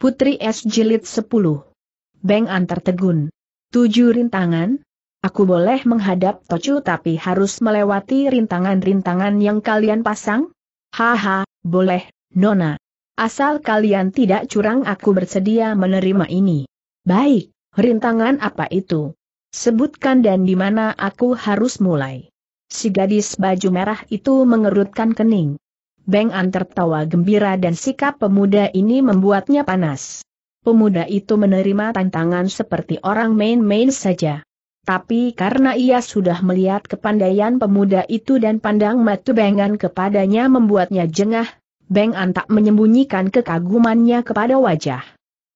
Putri Es Jilid 10. Beng Antar Tegun. Tujuh rintangan? Aku boleh menghadap Tocu tapi harus melewati rintangan-rintangan yang kalian pasang? Haha, boleh, Nona. Asal kalian tidak curang aku bersedia menerima ini. Baik, rintangan apa itu? Sebutkan dan di mana aku harus mulai. Si gadis baju merah itu mengerutkan kening. Beng An tertawa gembira dan sikap pemuda ini membuatnya panas. Pemuda itu menerima tantangan seperti orang main-main saja. Tapi karena ia sudah melihat kepandaian pemuda itu dan pandang matu Beng An kepadanya membuatnya jengah, Beng An tak menyembunyikan kekagumannya kepada wajah.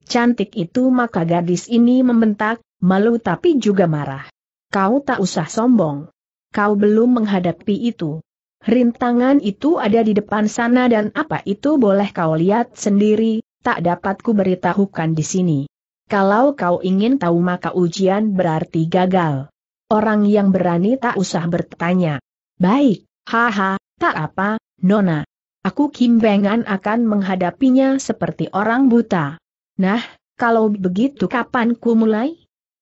Cantik itu maka gadis ini membentak, malu tapi juga marah. Kau tak usah sombong. Kau belum menghadapi itu. Rintangan itu ada di depan sana dan apa itu boleh kau lihat sendiri, tak dapat ku beritahukan di sini. Kalau kau ingin tahu maka ujian berarti gagal. Orang yang berani tak usah bertanya. Baik, haha, tak apa, Nona. Aku kimbengan akan menghadapinya seperti orang buta. Nah, kalau begitu kapan ku mulai?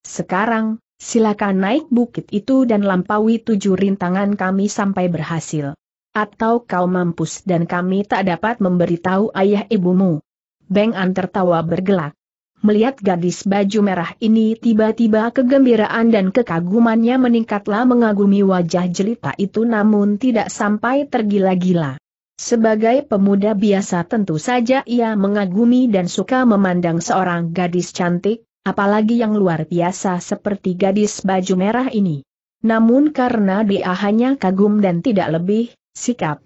Sekarang, Silakan naik bukit itu dan lampaui tujuh rintangan kami sampai berhasil. Atau kau mampus dan kami tak dapat memberitahu ayah ibumu. Beng An tertawa bergelak. Melihat gadis baju merah ini tiba-tiba kegembiraan dan kekagumannya meningkatlah mengagumi wajah jelita itu namun tidak sampai tergila-gila. Sebagai pemuda biasa tentu saja ia mengagumi dan suka memandang seorang gadis cantik, apalagi yang luar biasa seperti gadis baju merah ini. Namun karena dia hanya kagum dan tidak lebih, sikap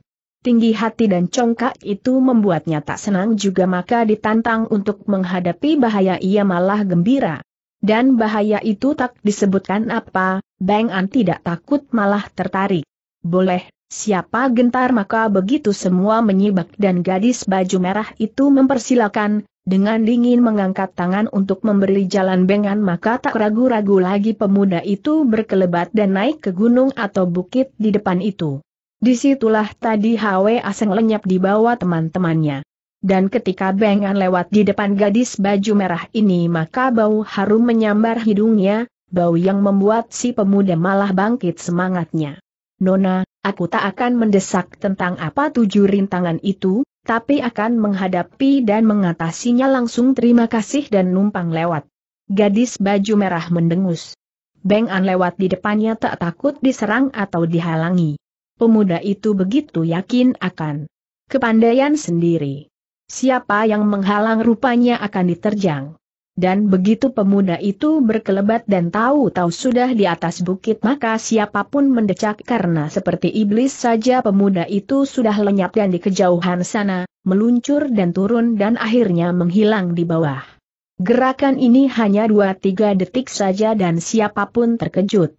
tinggi hati dan congkak itu membuatnya tak senang juga maka ditantang untuk menghadapi bahaya ia malah gembira. Dan bahaya itu tak disebutkan apa, Bang An tidak takut malah tertarik. Boleh, siapa gentar maka begitu semua menyibak dan gadis baju merah itu mempersilakan, dengan dingin mengangkat tangan untuk memberi jalan bengan maka tak ragu-ragu lagi pemuda itu berkelebat dan naik ke gunung atau bukit di depan itu. Disitulah tadi Hwe Aseng lenyap di bawah teman-temannya. Dan ketika bengan lewat di depan gadis baju merah ini maka bau harum menyambar hidungnya, bau yang membuat si pemuda malah bangkit semangatnya. Nona, aku tak akan mendesak tentang apa tujuh rintangan itu, tapi akan menghadapi dan mengatasinya langsung terima kasih dan numpang lewat. Gadis baju merah mendengus. Beng An lewat di depannya tak takut diserang atau dihalangi. Pemuda itu begitu yakin akan kepandaian sendiri. Siapa yang menghalang rupanya akan diterjang. Dan begitu pemuda itu berkelebat dan tahu-tahu sudah di atas bukit maka siapapun mendecak karena seperti iblis saja pemuda itu sudah lenyap dan di kejauhan sana, meluncur dan turun dan akhirnya menghilang di bawah. Gerakan ini hanya 2-3 detik saja dan siapapun terkejut.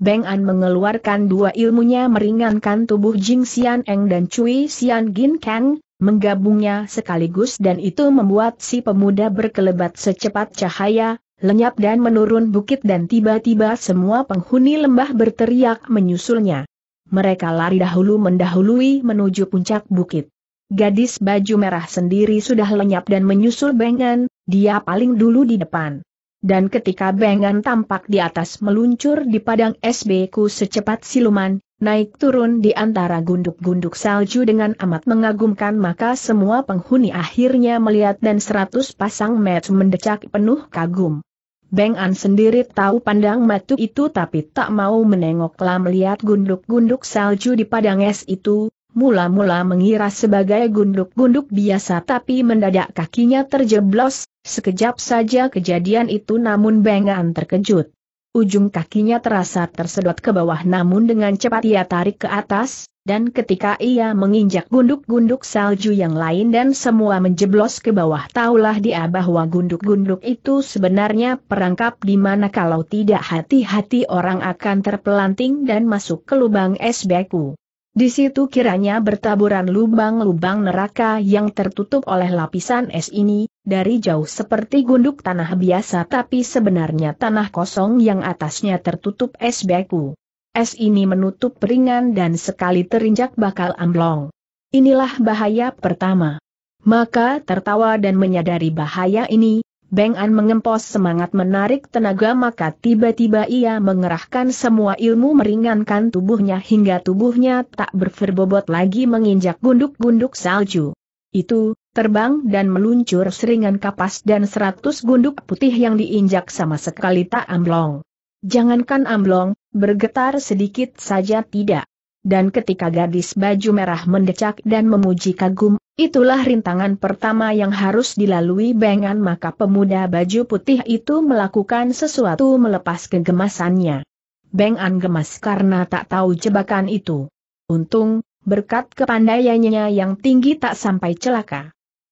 Beng An mengeluarkan dua ilmunya meringankan tubuh Jing Xian Eng dan Cui Xian Gin Kang, menggabungnya sekaligus dan itu membuat si pemuda berkelebat secepat cahaya, lenyap dan menurun bukit dan tiba-tiba semua penghuni lembah berteriak menyusulnya. Mereka lari dahulu mendahului menuju puncak bukit. Gadis baju merah sendiri sudah lenyap dan menyusul Bengan, dia paling dulu di depan. Dan ketika Bengan tampak di atas meluncur di padang SBku secepat siluman, naik turun di antara gunduk-gunduk salju dengan amat mengagumkan maka semua penghuni akhirnya melihat dan seratus pasang mata mendecak penuh kagum. Beng An sendiri tahu pandang matu itu tapi tak mau menengoklah melihat gunduk-gunduk salju di padang es itu, mula-mula mengira sebagai gunduk-gunduk biasa tapi mendadak kakinya terjeblos, sekejap saja kejadian itu namun Beng An terkejut. Ujung kakinya terasa tersedot ke bawah namun dengan cepat ia tarik ke atas, dan ketika ia menginjak gunduk-gunduk salju yang lain dan semua menjeblos ke bawah taulah dia bahwa gunduk-gunduk itu sebenarnya perangkap di mana kalau tidak hati-hati orang akan terpelanting dan masuk ke lubang es beku. Di situ kiranya bertaburan lubang-lubang neraka yang tertutup oleh lapisan es ini, dari jauh seperti gunduk tanah biasa tapi sebenarnya tanah kosong yang atasnya tertutup es beku. Es ini menutup ringan dan sekali terinjak bakal amblong. Inilah bahaya pertama. Maka tertawa dan menyadari bahaya ini, Beng An mengempos semangat menarik tenaga maka tiba-tiba ia mengerahkan semua ilmu meringankan tubuhnya hingga tubuhnya tak berferbobot lagi menginjak gunduk-gunduk salju. Itu, terbang dan meluncur seringan kapas dan seratus gunduk putih yang diinjak sama sekali tak amblong. Jangankan amblong, bergetar sedikit saja tidak dan ketika gadis baju merah mendecak dan memuji kagum, itulah rintangan pertama yang harus dilalui Bengan maka pemuda baju putih itu melakukan sesuatu melepas kegemasannya. Bengan gemas karena tak tahu jebakan itu. Untung, berkat kepandaiannya yang tinggi tak sampai celaka.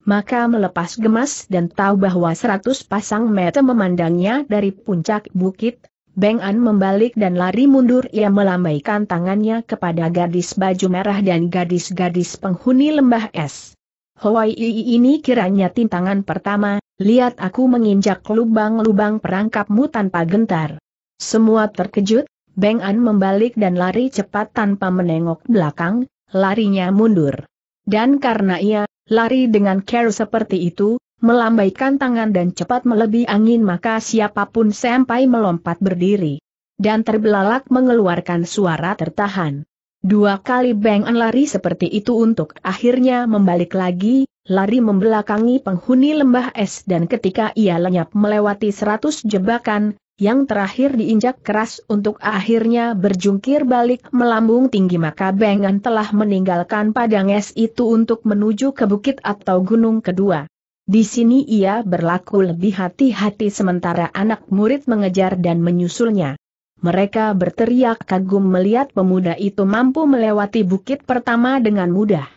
Maka melepas gemas dan tahu bahwa seratus pasang mata memandangnya dari puncak bukit, Beng An membalik dan lari mundur ia melambaikan tangannya kepada gadis baju merah dan gadis-gadis penghuni lembah es. Hawaii ini kiranya tintangan pertama, lihat aku menginjak lubang-lubang perangkapmu tanpa gentar. Semua terkejut, Beng An membalik dan lari cepat tanpa menengok belakang, larinya mundur. Dan karena ia, lari dengan care seperti itu, melambaikan tangan dan cepat melebihi angin maka siapapun sampai melompat berdiri. Dan terbelalak mengeluarkan suara tertahan. Dua kali bengan lari seperti itu untuk akhirnya membalik lagi, lari membelakangi penghuni lembah es dan ketika ia lenyap melewati seratus jebakan, yang terakhir diinjak keras untuk akhirnya berjungkir balik melambung tinggi maka Bengan telah meninggalkan padang es itu untuk menuju ke bukit atau gunung kedua. Di sini ia berlaku lebih hati-hati sementara anak murid mengejar dan menyusulnya. Mereka berteriak kagum melihat pemuda itu mampu melewati bukit pertama dengan mudah.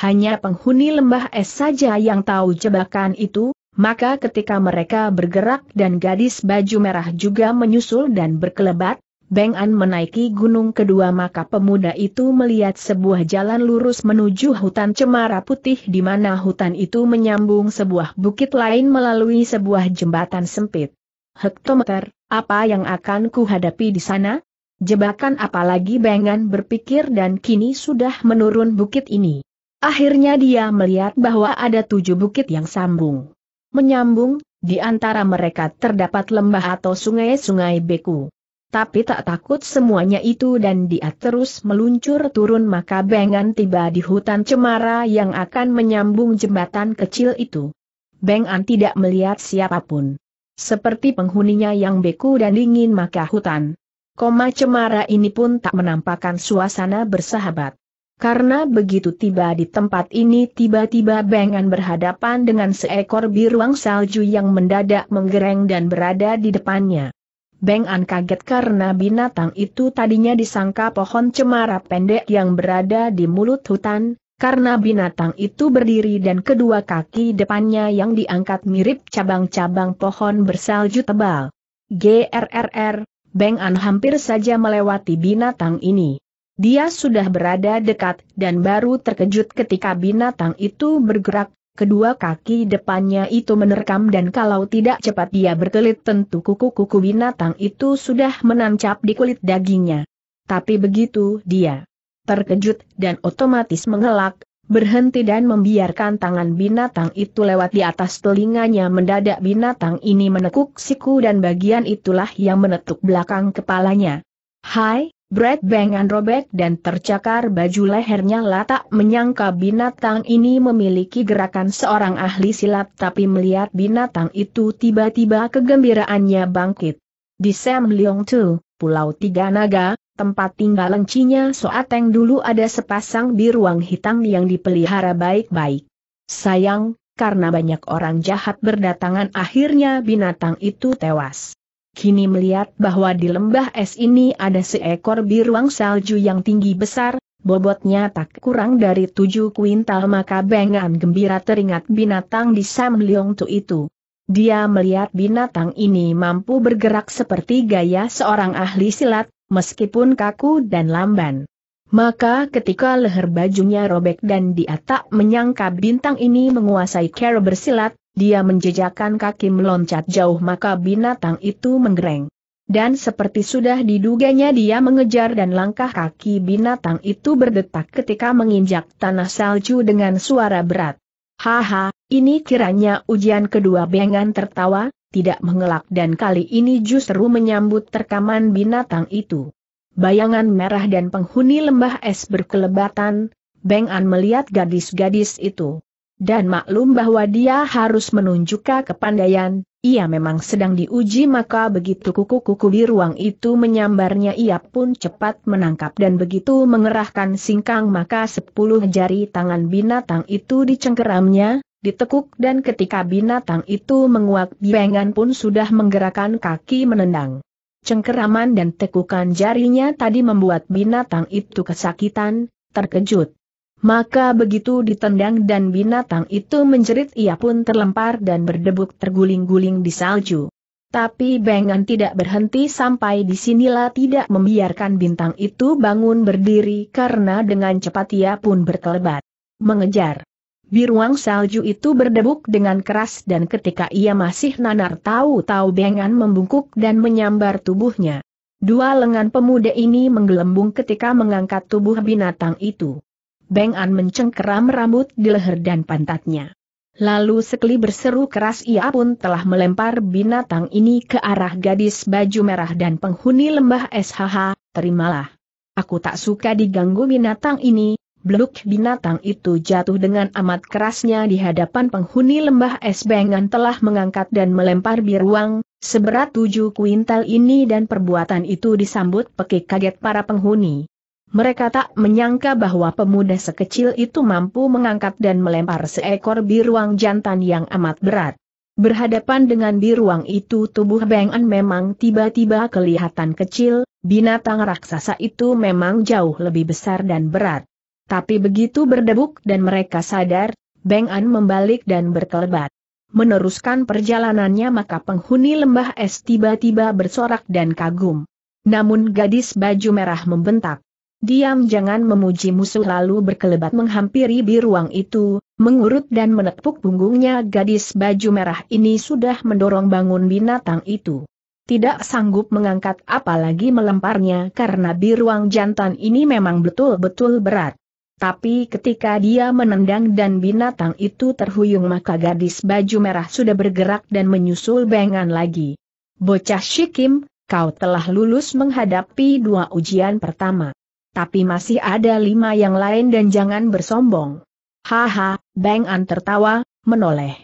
Hanya penghuni lembah es saja yang tahu jebakan itu, maka ketika mereka bergerak dan gadis baju merah juga menyusul dan berkelebat, Beng An menaiki gunung kedua maka pemuda itu melihat sebuah jalan lurus menuju hutan cemara putih di mana hutan itu menyambung sebuah bukit lain melalui sebuah jembatan sempit. Hektometer, apa yang akan kuhadapi di sana? Jebakan apalagi Beng An berpikir dan kini sudah menurun bukit ini. Akhirnya dia melihat bahwa ada tujuh bukit yang sambung. Menyambung, di antara mereka terdapat lembah atau sungai-sungai beku tapi tak takut semuanya itu dan dia terus meluncur turun maka Bengan tiba di hutan cemara yang akan menyambung jembatan kecil itu. Bengan tidak melihat siapapun. Seperti penghuninya yang beku dan dingin maka hutan. Koma cemara ini pun tak menampakkan suasana bersahabat. Karena begitu tiba di tempat ini tiba-tiba Bengan berhadapan dengan seekor biruang salju yang mendadak menggereng dan berada di depannya. Beng An kaget karena binatang itu tadinya disangka pohon cemara pendek yang berada di mulut hutan, karena binatang itu berdiri dan kedua kaki depannya yang diangkat mirip cabang-cabang pohon bersalju tebal. GRRR, Beng An hampir saja melewati binatang ini. Dia sudah berada dekat dan baru terkejut ketika binatang itu bergerak, Kedua kaki depannya itu menerkam dan kalau tidak cepat dia bertelit tentu kuku-kuku binatang itu sudah menancap di kulit dagingnya. Tapi begitu dia terkejut dan otomatis mengelak, berhenti dan membiarkan tangan binatang itu lewat di atas telinganya mendadak binatang ini menekuk siku dan bagian itulah yang menetuk belakang kepalanya. Hai, Brad Bangan robek dan tercakar baju lehernya latak menyangka binatang ini memiliki gerakan seorang ahli silat tapi melihat binatang itu tiba-tiba kegembiraannya bangkit. Di Sam Leong Tu, Pulau Tiga Naga, tempat tinggal lencinya Soateng dulu ada sepasang biruang hitam yang dipelihara baik-baik. Sayang, karena banyak orang jahat berdatangan akhirnya binatang itu tewas kini melihat bahwa di lembah es ini ada seekor biruang salju yang tinggi besar, bobotnya tak kurang dari tujuh kuintal maka bengan gembira teringat binatang di Sam Leong Tu itu. Dia melihat binatang ini mampu bergerak seperti gaya seorang ahli silat, meskipun kaku dan lamban. Maka ketika leher bajunya robek dan dia tak menyangka bintang ini menguasai cara bersilat, dia menjejakkan kaki meloncat jauh maka binatang itu menggereng. Dan seperti sudah diduganya dia mengejar dan langkah kaki binatang itu berdetak ketika menginjak tanah salju dengan suara berat. Haha, ini kiranya ujian kedua Bengan tertawa, tidak mengelak dan kali ini justru menyambut terkaman binatang itu. Bayangan merah dan penghuni lembah es berkelebatan, Bengan melihat gadis-gadis itu dan maklum bahwa dia harus menunjukkan kepandaian, ia memang sedang diuji maka begitu kuku-kuku di ruang itu menyambarnya ia pun cepat menangkap dan begitu mengerahkan singkang maka sepuluh jari tangan binatang itu dicengkeramnya, ditekuk dan ketika binatang itu menguak biengan pun sudah menggerakkan kaki menendang. Cengkeraman dan tekukan jarinya tadi membuat binatang itu kesakitan, terkejut. Maka begitu ditendang dan binatang itu menjerit ia pun terlempar dan berdebuk terguling-guling di salju. Tapi Bengan tidak berhenti sampai di sinilah tidak membiarkan bintang itu bangun berdiri karena dengan cepat ia pun berkelebat. Mengejar. Biruang salju itu berdebuk dengan keras dan ketika ia masih nanar tahu-tahu bengan membungkuk dan menyambar tubuhnya. Dua lengan pemuda ini menggelembung ketika mengangkat tubuh binatang itu. Beng An mencengkeram rambut di leher dan pantatnya. Lalu sekali berseru keras ia pun telah melempar binatang ini ke arah gadis baju merah dan penghuni lembah SHH, terimalah. Aku tak suka diganggu binatang ini, Beluk binatang itu jatuh dengan amat kerasnya di hadapan penghuni lembah es bengan telah mengangkat dan melempar biruang, seberat tujuh kuintal ini dan perbuatan itu disambut pekik kaget para penghuni. Mereka tak menyangka bahwa pemuda sekecil itu mampu mengangkat dan melempar seekor biruang jantan yang amat berat. Berhadapan dengan biruang itu tubuh Beng An memang tiba-tiba kelihatan kecil, binatang raksasa itu memang jauh lebih besar dan berat. Tapi begitu berdebuk dan mereka sadar, Beng An membalik dan berkelebat. Meneruskan perjalanannya maka penghuni lembah es tiba-tiba bersorak dan kagum. Namun gadis baju merah membentak. Diam jangan memuji musuh lalu berkelebat menghampiri biruang itu, mengurut dan menepuk punggungnya gadis baju merah ini sudah mendorong bangun binatang itu. Tidak sanggup mengangkat apalagi melemparnya karena biruang jantan ini memang betul-betul berat. Tapi ketika dia menendang dan binatang itu terhuyung maka gadis baju merah sudah bergerak dan menyusul bengan lagi. Bocah Shikim, kau telah lulus menghadapi dua ujian pertama tapi masih ada lima yang lain dan jangan bersombong. Haha, Bang An tertawa, menoleh.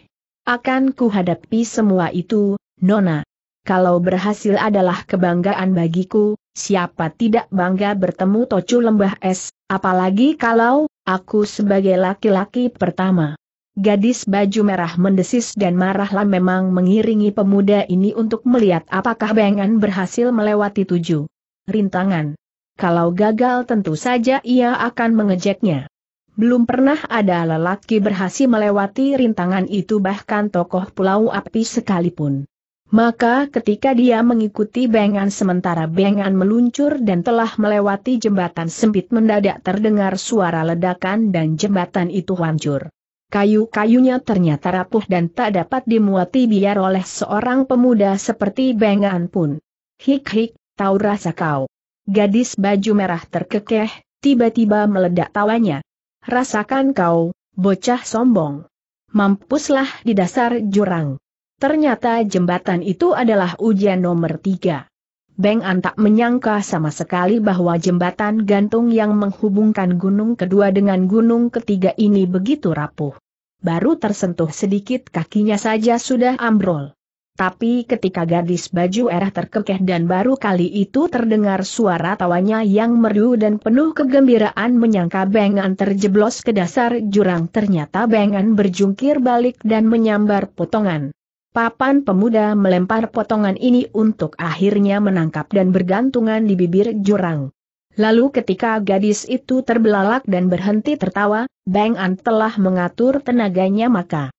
Akan kuhadapi semua itu, Nona. Kalau berhasil adalah kebanggaan bagiku, siapa tidak bangga bertemu Tocu Lembah Es, apalagi kalau, aku sebagai laki-laki pertama. Gadis baju merah mendesis dan marahlah memang mengiringi pemuda ini untuk melihat apakah bayangan berhasil melewati tujuh rintangan. Kalau gagal tentu saja ia akan mengejeknya. Belum pernah ada lelaki berhasil melewati rintangan itu bahkan tokoh pulau api sekalipun. Maka ketika dia mengikuti bengan sementara bengan meluncur dan telah melewati jembatan sempit mendadak terdengar suara ledakan dan jembatan itu hancur. Kayu-kayunya ternyata rapuh dan tak dapat dimuati biar oleh seorang pemuda seperti bengan pun. Hik-hik, tahu rasa kau. Gadis baju merah terkekeh, tiba-tiba meledak tawanya. Rasakan kau, bocah sombong. Mampuslah di dasar jurang. Ternyata jembatan itu adalah ujian nomor tiga. Beng An tak menyangka sama sekali bahwa jembatan gantung yang menghubungkan gunung kedua dengan gunung ketiga ini begitu rapuh. Baru tersentuh sedikit kakinya saja sudah ambrol. Tapi ketika gadis baju erah terkekeh dan baru kali itu terdengar suara tawanya yang merdu dan penuh kegembiraan menyangka Bengan terjeblos ke dasar jurang ternyata Bengan berjungkir balik dan menyambar potongan. Papan pemuda melempar potongan ini untuk akhirnya menangkap dan bergantungan di bibir jurang. Lalu ketika gadis itu terbelalak dan berhenti tertawa, Bengan telah mengatur tenaganya maka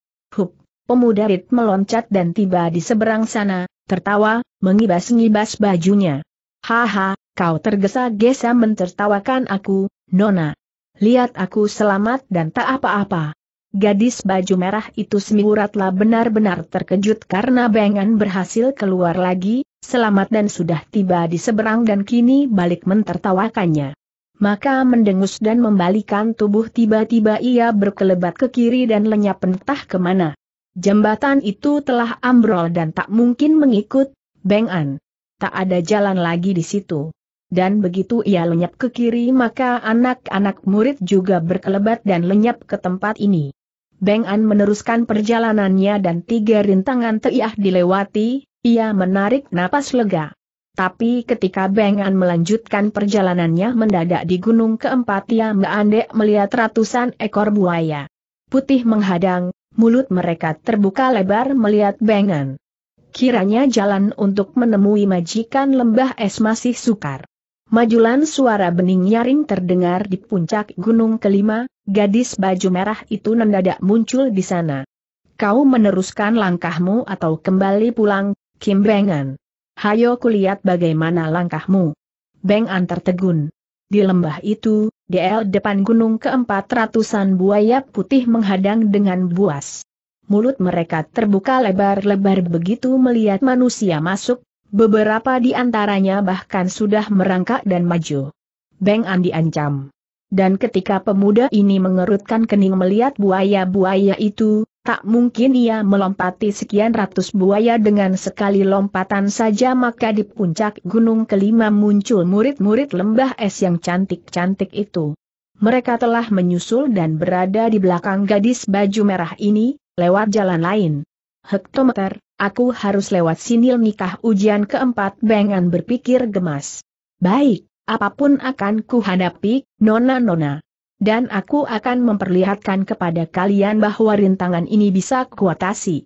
Pemuda Rit meloncat dan tiba di seberang sana, tertawa, mengibas-ngibas bajunya. Haha, kau tergesa-gesa mentertawakan aku, Nona. Lihat aku selamat dan tak apa-apa. Gadis baju merah itu semiuratlah benar-benar terkejut karena Bengan berhasil keluar lagi, selamat dan sudah tiba di seberang dan kini balik mentertawakannya. Maka mendengus dan membalikan tubuh tiba-tiba ia berkelebat ke kiri dan lenyap entah kemana. Jembatan itu telah ambrol dan tak mungkin mengikut, Beng An. Tak ada jalan lagi di situ. Dan begitu ia lenyap ke kiri maka anak-anak murid juga berkelebat dan lenyap ke tempat ini. Beng An meneruskan perjalanannya dan tiga rintangan teiah dilewati, ia menarik napas lega. Tapi ketika Beng An melanjutkan perjalanannya mendadak di gunung keempat ia meandek melihat ratusan ekor buaya. Putih menghadang, mulut mereka terbuka lebar melihat Bengan. Kiranya jalan untuk menemui majikan lembah es masih sukar. Majulan suara bening nyaring terdengar di puncak gunung kelima, gadis baju merah itu mendadak muncul di sana. Kau meneruskan langkahmu atau kembali pulang, Kim Bengan. Hayo kulihat bagaimana langkahmu. Bengan tertegun. Di lembah itu, DL depan gunung keempat ratusan buaya putih menghadang dengan buas. Mulut mereka terbuka lebar-lebar begitu melihat manusia masuk, beberapa di antaranya bahkan sudah merangkak dan maju. Beng An diancam. Dan ketika pemuda ini mengerutkan kening melihat buaya-buaya itu, Tak mungkin ia melompati sekian ratus buaya dengan sekali lompatan saja maka di puncak gunung kelima muncul murid-murid lembah es yang cantik-cantik itu. Mereka telah menyusul dan berada di belakang gadis baju merah ini, lewat jalan lain. Hektometer, aku harus lewat sinil nikah ujian keempat Bengan berpikir gemas. Baik, apapun akan kuhadapi, nona-nona. Dan aku akan memperlihatkan kepada kalian bahwa rintangan ini bisa kuatasi.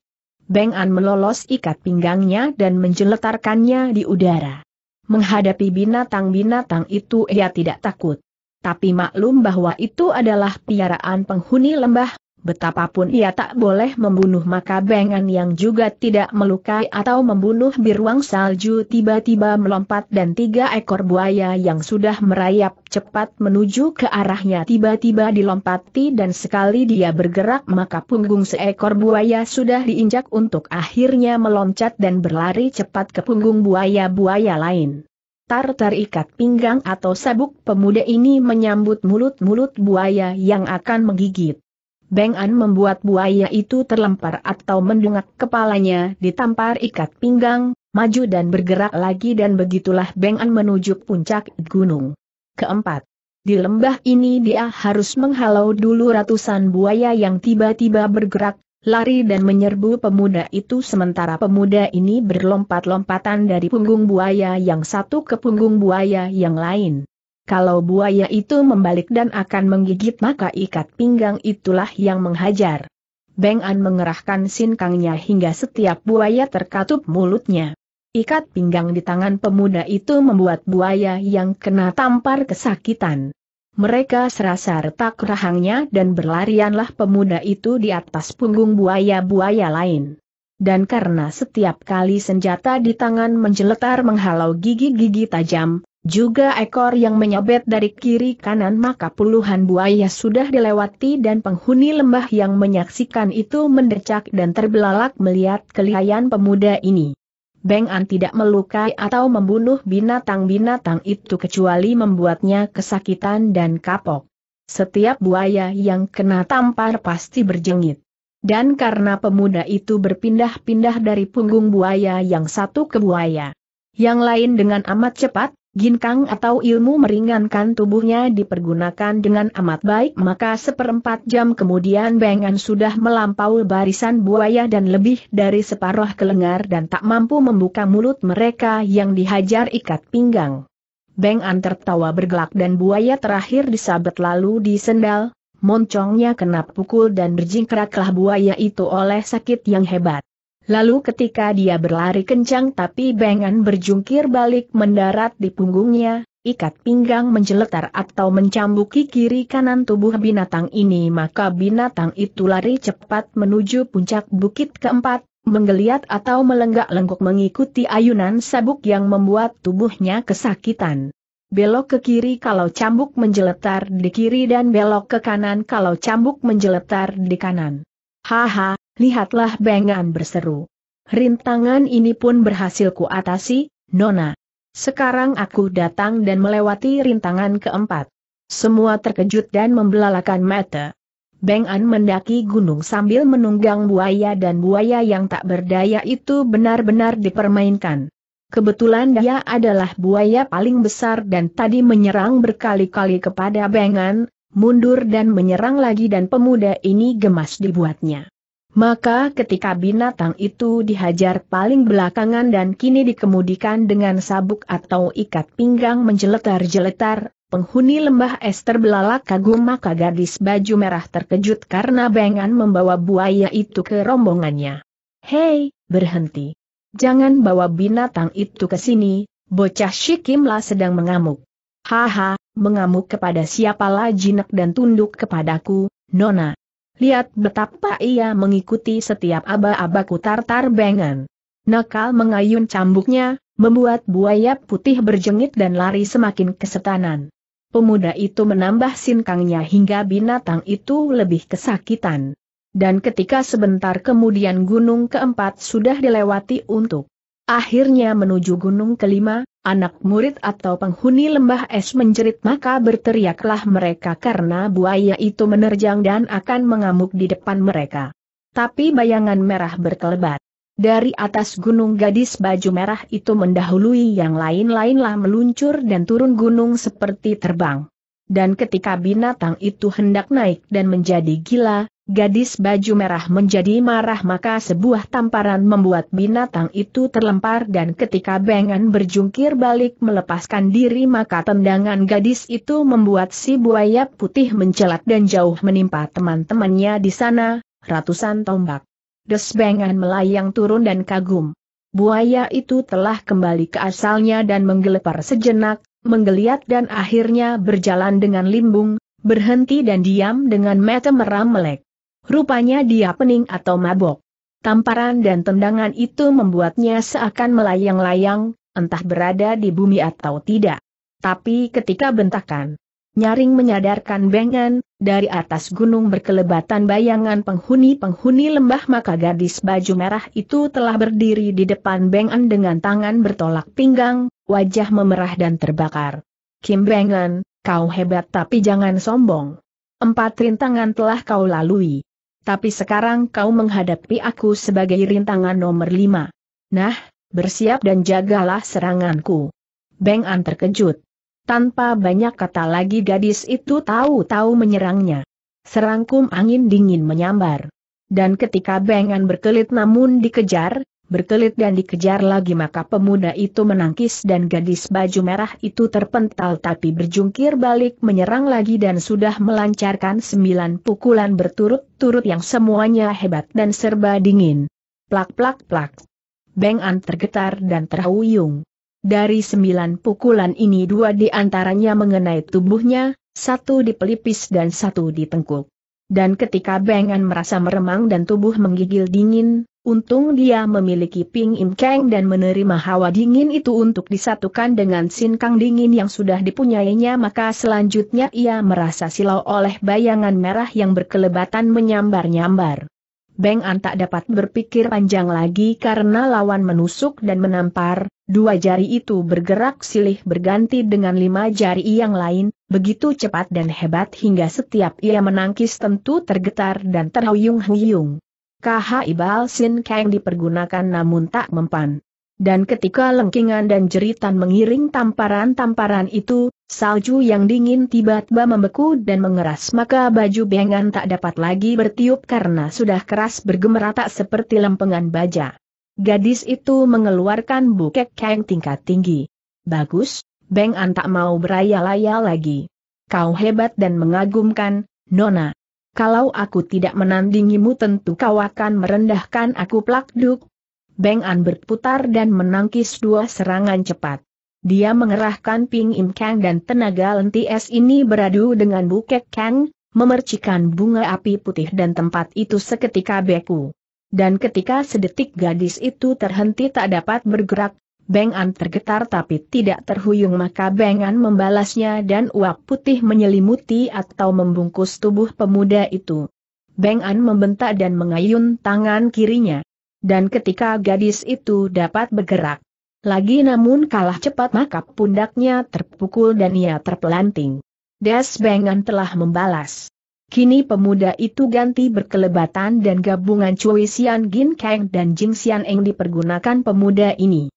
Beng An melolos ikat pinggangnya dan menjeletarkannya di udara. Menghadapi binatang-binatang itu ia tidak takut. Tapi maklum bahwa itu adalah piaraan penghuni lembah, Betapapun ia tak boleh membunuh maka Bengan yang juga tidak melukai atau membunuh biruang salju tiba-tiba melompat dan tiga ekor buaya yang sudah merayap cepat menuju ke arahnya tiba-tiba dilompati dan sekali dia bergerak maka punggung seekor buaya sudah diinjak untuk akhirnya meloncat dan berlari cepat ke punggung buaya-buaya lain. Tar terikat pinggang atau sabuk pemuda ini menyambut mulut-mulut buaya yang akan menggigit. Beng An membuat buaya itu terlempar atau mendungak kepalanya ditampar ikat pinggang, maju dan bergerak lagi dan begitulah Beng An menuju puncak gunung. Keempat. Di lembah ini dia harus menghalau dulu ratusan buaya yang tiba-tiba bergerak, lari dan menyerbu pemuda itu sementara pemuda ini berlompat-lompatan dari punggung buaya yang satu ke punggung buaya yang lain. Kalau buaya itu membalik dan akan menggigit maka ikat pinggang itulah yang menghajar. Beng An mengerahkan sinkangnya hingga setiap buaya terkatup mulutnya. Ikat pinggang di tangan pemuda itu membuat buaya yang kena tampar kesakitan. Mereka serasa retak rahangnya dan berlarianlah pemuda itu di atas punggung buaya-buaya lain. Dan karena setiap kali senjata di tangan menjeletar menghalau gigi-gigi tajam, juga ekor yang menyabet dari kiri kanan maka puluhan buaya sudah dilewati dan penghuni lembah yang menyaksikan itu mendecak dan terbelalak melihat kelihayan pemuda ini. Beng An tidak melukai atau membunuh binatang-binatang itu kecuali membuatnya kesakitan dan kapok. Setiap buaya yang kena tampar pasti berjengit. Dan karena pemuda itu berpindah-pindah dari punggung buaya yang satu ke buaya yang lain dengan amat cepat, Ginkang atau ilmu meringankan tubuhnya dipergunakan dengan amat baik maka seperempat jam kemudian Bengan sudah melampau barisan buaya dan lebih dari separuh kelengar dan tak mampu membuka mulut mereka yang dihajar ikat pinggang. Bengan tertawa bergelak dan buaya terakhir disabet lalu disendal, moncongnya kena pukul dan berjingkraklah buaya itu oleh sakit yang hebat. Lalu ketika dia berlari kencang tapi Bengan berjungkir balik mendarat di punggungnya, ikat pinggang menjeletar atau mencambuki kiri kanan tubuh binatang ini maka binatang itu lari cepat menuju puncak bukit keempat, menggeliat atau melenggak lengkok mengikuti ayunan sabuk yang membuat tubuhnya kesakitan. Belok ke kiri kalau cambuk menjeletar di kiri dan belok ke kanan kalau cambuk menjeletar di kanan. Haha, Lihatlah Bengan berseru. Rintangan ini pun berhasil kuatasi, Nona. Sekarang aku datang dan melewati rintangan keempat. Semua terkejut dan membelalakan mata. Bengan mendaki gunung sambil menunggang buaya dan buaya yang tak berdaya itu benar-benar dipermainkan. Kebetulan dia adalah buaya paling besar dan tadi menyerang berkali-kali kepada Bengan, mundur dan menyerang lagi dan pemuda ini gemas dibuatnya. Maka ketika binatang itu dihajar paling belakangan dan kini dikemudikan dengan sabuk atau ikat pinggang menjeletar-jeletar, penghuni lembah es terbelalak kagum maka gadis baju merah terkejut karena bengan membawa buaya itu ke rombongannya. Hei, berhenti. Jangan bawa binatang itu ke sini, bocah Shikimla sedang mengamuk. Haha, mengamuk kepada siapalah jinak dan tunduk kepadaku, Nona. Lihat betapa ia mengikuti setiap aba-aba kutar bengan. Nakal mengayun cambuknya, membuat buaya putih berjengit dan lari semakin kesetanan. Pemuda itu menambah sinkangnya hingga binatang itu lebih kesakitan. Dan ketika sebentar kemudian gunung keempat sudah dilewati untuk akhirnya menuju gunung kelima, anak murid atau penghuni lembah es menjerit maka berteriaklah mereka karena buaya itu menerjang dan akan mengamuk di depan mereka. Tapi bayangan merah berkelebat. Dari atas gunung gadis baju merah itu mendahului yang lain-lainlah meluncur dan turun gunung seperti terbang. Dan ketika binatang itu hendak naik dan menjadi gila, Gadis baju merah menjadi marah maka sebuah tamparan membuat binatang itu terlempar dan ketika Bengan berjungkir balik melepaskan diri maka tendangan gadis itu membuat si buaya putih mencelat dan jauh menimpa teman-temannya di sana, ratusan tombak. Des Bengan melayang turun dan kagum. Buaya itu telah kembali ke asalnya dan menggelepar sejenak, menggeliat dan akhirnya berjalan dengan limbung, berhenti dan diam dengan mata meram melek. Rupanya dia pening atau mabok. Tamparan dan tendangan itu membuatnya seakan melayang-layang, entah berada di bumi atau tidak. Tapi ketika bentakan, nyaring menyadarkan bengan, dari atas gunung berkelebatan bayangan penghuni-penghuni lembah maka gadis baju merah itu telah berdiri di depan bengan dengan tangan bertolak pinggang, wajah memerah dan terbakar. Kim Bengan, kau hebat tapi jangan sombong. Empat rintangan telah kau lalui tapi sekarang kau menghadapi aku sebagai rintangan nomor lima. Nah, bersiap dan jagalah seranganku. Beng An terkejut. Tanpa banyak kata lagi gadis itu tahu-tahu menyerangnya. Serangkum angin dingin menyambar. Dan ketika Beng An berkelit namun dikejar, berkelit dan dikejar lagi maka pemuda itu menangkis dan gadis baju merah itu terpental tapi berjungkir balik menyerang lagi dan sudah melancarkan sembilan pukulan berturut-turut yang semuanya hebat dan serba dingin. Plak-plak-plak. Beng An tergetar dan terhuyung. Dari sembilan pukulan ini dua di antaranya mengenai tubuhnya, satu di pelipis dan satu di tengkuk. Dan ketika Beng An merasa meremang dan tubuh menggigil dingin, Untung dia memiliki Ping Im Kang dan menerima hawa dingin itu untuk disatukan dengan Sin Kang dingin yang sudah dipunyainya maka selanjutnya ia merasa silau oleh bayangan merah yang berkelebatan menyambar-nyambar. Beng An tak dapat berpikir panjang lagi karena lawan menusuk dan menampar, dua jari itu bergerak silih berganti dengan lima jari yang lain, begitu cepat dan hebat hingga setiap ia menangkis tentu tergetar dan terhuyung-huyung. KH ibal Sin Kang dipergunakan namun tak mempan. Dan ketika lengkingan dan jeritan mengiring tamparan-tamparan itu, salju yang dingin tiba-tiba membeku dan mengeras maka baju bengan tak dapat lagi bertiup karena sudah keras bergemerata seperti lempengan baja. Gadis itu mengeluarkan bukek keng tingkat tinggi. Bagus, Beng An tak mau beraya-laya lagi. Kau hebat dan mengagumkan, Nona kalau aku tidak menandingimu tentu kau akan merendahkan aku plakduk. Beng An berputar dan menangkis dua serangan cepat. Dia mengerahkan Ping Im Kang dan tenaga lenti es ini beradu dengan Bukek Kang, memercikan bunga api putih dan tempat itu seketika beku. Dan ketika sedetik gadis itu terhenti tak dapat bergerak, Beng An tergetar tapi tidak terhuyung maka Beng An membalasnya dan uap putih menyelimuti atau membungkus tubuh pemuda itu. Beng An membentak dan mengayun tangan kirinya. Dan ketika gadis itu dapat bergerak lagi namun kalah cepat maka pundaknya terpukul dan ia terpelanting. Des Beng An telah membalas. Kini pemuda itu ganti berkelebatan dan gabungan Cui Sian Gin Kang dan Jing Sian Eng dipergunakan pemuda ini.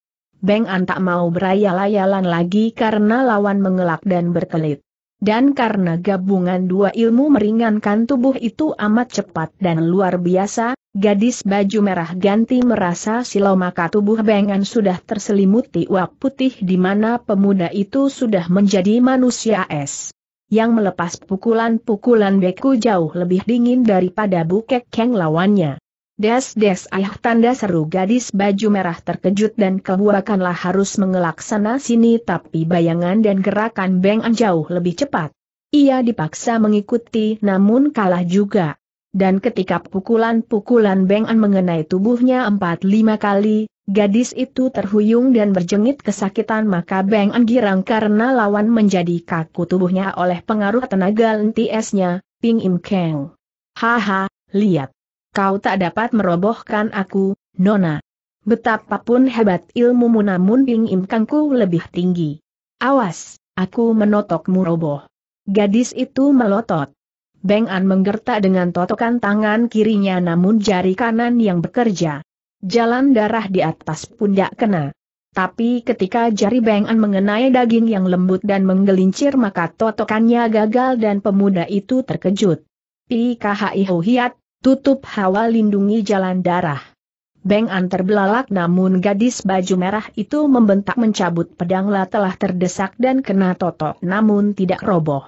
Beng An tak mau berayal-ayalan lagi karena lawan mengelak dan berkelit. Dan karena gabungan dua ilmu meringankan tubuh itu amat cepat dan luar biasa, gadis baju merah ganti merasa silau maka tubuh Beng sudah terselimuti uap putih di mana pemuda itu sudah menjadi manusia es yang melepas pukulan-pukulan beku jauh lebih dingin daripada bukek keng lawannya. Des des ayah tanda seru gadis baju merah terkejut dan kebuakanlah harus mengelak sana sini tapi bayangan dan gerakan Beng An jauh lebih cepat. Ia dipaksa mengikuti namun kalah juga. Dan ketika pukulan-pukulan Beng An mengenai tubuhnya empat lima kali, gadis itu terhuyung dan berjengit kesakitan maka Beng An girang karena lawan menjadi kaku tubuhnya oleh pengaruh tenaga lentiesnya, Ping Im Keng. Haha, lihat Kau tak dapat merobohkan aku, Nona. Betapapun hebat ilmumu namun ping imkangku lebih tinggi. Awas, aku menotokmu roboh. Gadis itu melotot. Beng An menggertak dengan totokan tangan kirinya namun jari kanan yang bekerja. Jalan darah di atas pun pundak kena. Tapi ketika jari Beng An mengenai daging yang lembut dan menggelincir maka totokannya gagal dan pemuda itu terkejut. Pi Hiat, Tutup hawa lindungi jalan darah. Beng An terbelalak namun gadis baju merah itu membentak mencabut pedanglah telah terdesak dan kena totok namun tidak roboh.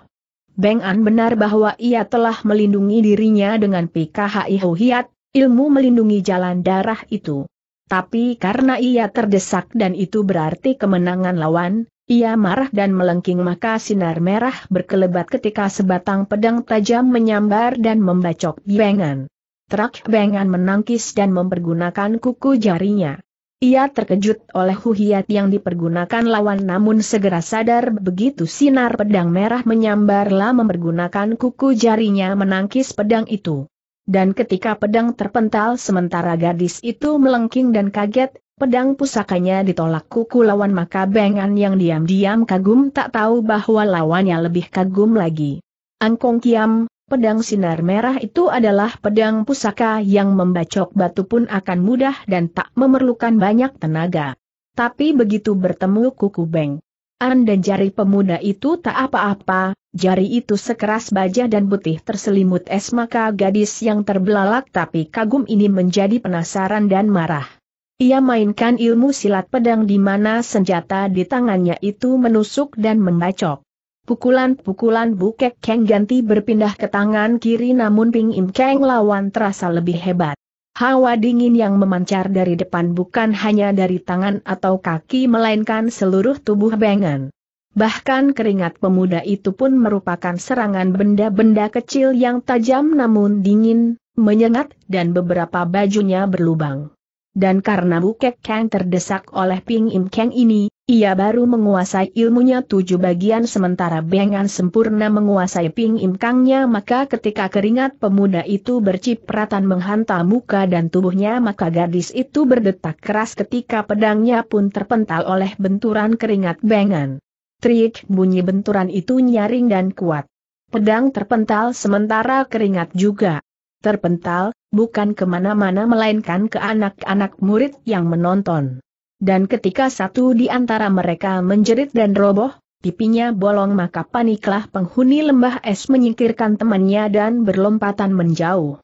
Beng An benar bahwa ia telah melindungi dirinya dengan PKHI Hohiat, ilmu melindungi jalan darah itu. Tapi karena ia terdesak dan itu berarti kemenangan lawan, ia marah dan melengking maka sinar merah berkelebat ketika sebatang pedang tajam menyambar dan membacok Bengan. Trak Bengan menangkis dan mempergunakan kuku jarinya. Ia terkejut oleh huhiat yang dipergunakan lawan namun segera sadar begitu sinar pedang merah menyambarlah mempergunakan kuku jarinya menangkis pedang itu. Dan ketika pedang terpental sementara gadis itu melengking dan kaget, Pedang pusakanya ditolak kuku lawan maka Bengan yang diam-diam kagum tak tahu bahwa lawannya lebih kagum lagi. Angkong Kiam, pedang sinar merah itu adalah pedang pusaka yang membacok batu pun akan mudah dan tak memerlukan banyak tenaga. Tapi begitu bertemu kuku Beng, An dan jari pemuda itu tak apa-apa, jari itu sekeras baja dan putih terselimut es maka gadis yang terbelalak tapi kagum ini menjadi penasaran dan marah. Ia mainkan ilmu silat pedang di mana senjata di tangannya itu menusuk dan membacok. Pukulan-pukulan Bukek Keng ganti berpindah ke tangan kiri namun Ping Im Keng lawan terasa lebih hebat. Hawa dingin yang memancar dari depan bukan hanya dari tangan atau kaki melainkan seluruh tubuh bengan. Bahkan keringat pemuda itu pun merupakan serangan benda-benda kecil yang tajam namun dingin, menyengat dan beberapa bajunya berlubang dan karena Bukek Kang terdesak oleh Ping Im Kang ini, ia baru menguasai ilmunya tujuh bagian sementara Bengan sempurna menguasai Ping Im Kangnya maka ketika keringat pemuda itu bercipratan menghantam muka dan tubuhnya maka gadis itu berdetak keras ketika pedangnya pun terpental oleh benturan keringat Bengan. Trik bunyi benturan itu nyaring dan kuat. Pedang terpental sementara keringat juga terpental, bukan kemana-mana melainkan ke anak-anak murid yang menonton. Dan ketika satu di antara mereka menjerit dan roboh, pipinya bolong maka paniklah penghuni lembah es menyingkirkan temannya dan berlompatan menjauh.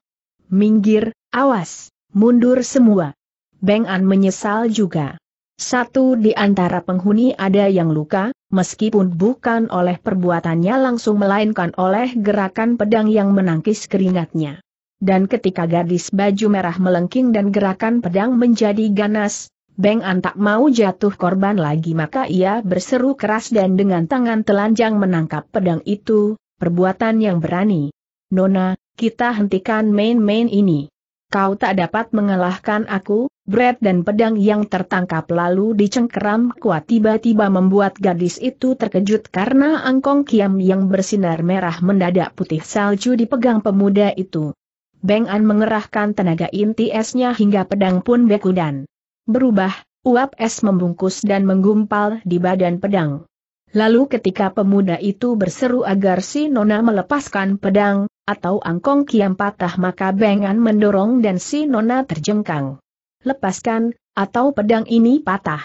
Minggir, awas, mundur semua. Beng An menyesal juga. Satu di antara penghuni ada yang luka, meskipun bukan oleh perbuatannya langsung melainkan oleh gerakan pedang yang menangkis keringatnya dan ketika gadis baju merah melengking dan gerakan pedang menjadi ganas, Beng An tak mau jatuh korban lagi maka ia berseru keras dan dengan tangan telanjang menangkap pedang itu, perbuatan yang berani. Nona, kita hentikan main-main ini. Kau tak dapat mengalahkan aku, Brad dan pedang yang tertangkap lalu dicengkeram kuat tiba-tiba membuat gadis itu terkejut karena angkong kiam yang bersinar merah mendadak putih salju dipegang pemuda itu. Beng An mengerahkan tenaga inti esnya hingga pedang pun beku dan Berubah, uap es membungkus dan menggumpal di badan pedang. Lalu ketika pemuda itu berseru agar si Nona melepaskan pedang, atau angkong kiam patah maka Beng An mendorong dan si Nona terjengkang. Lepaskan, atau pedang ini patah.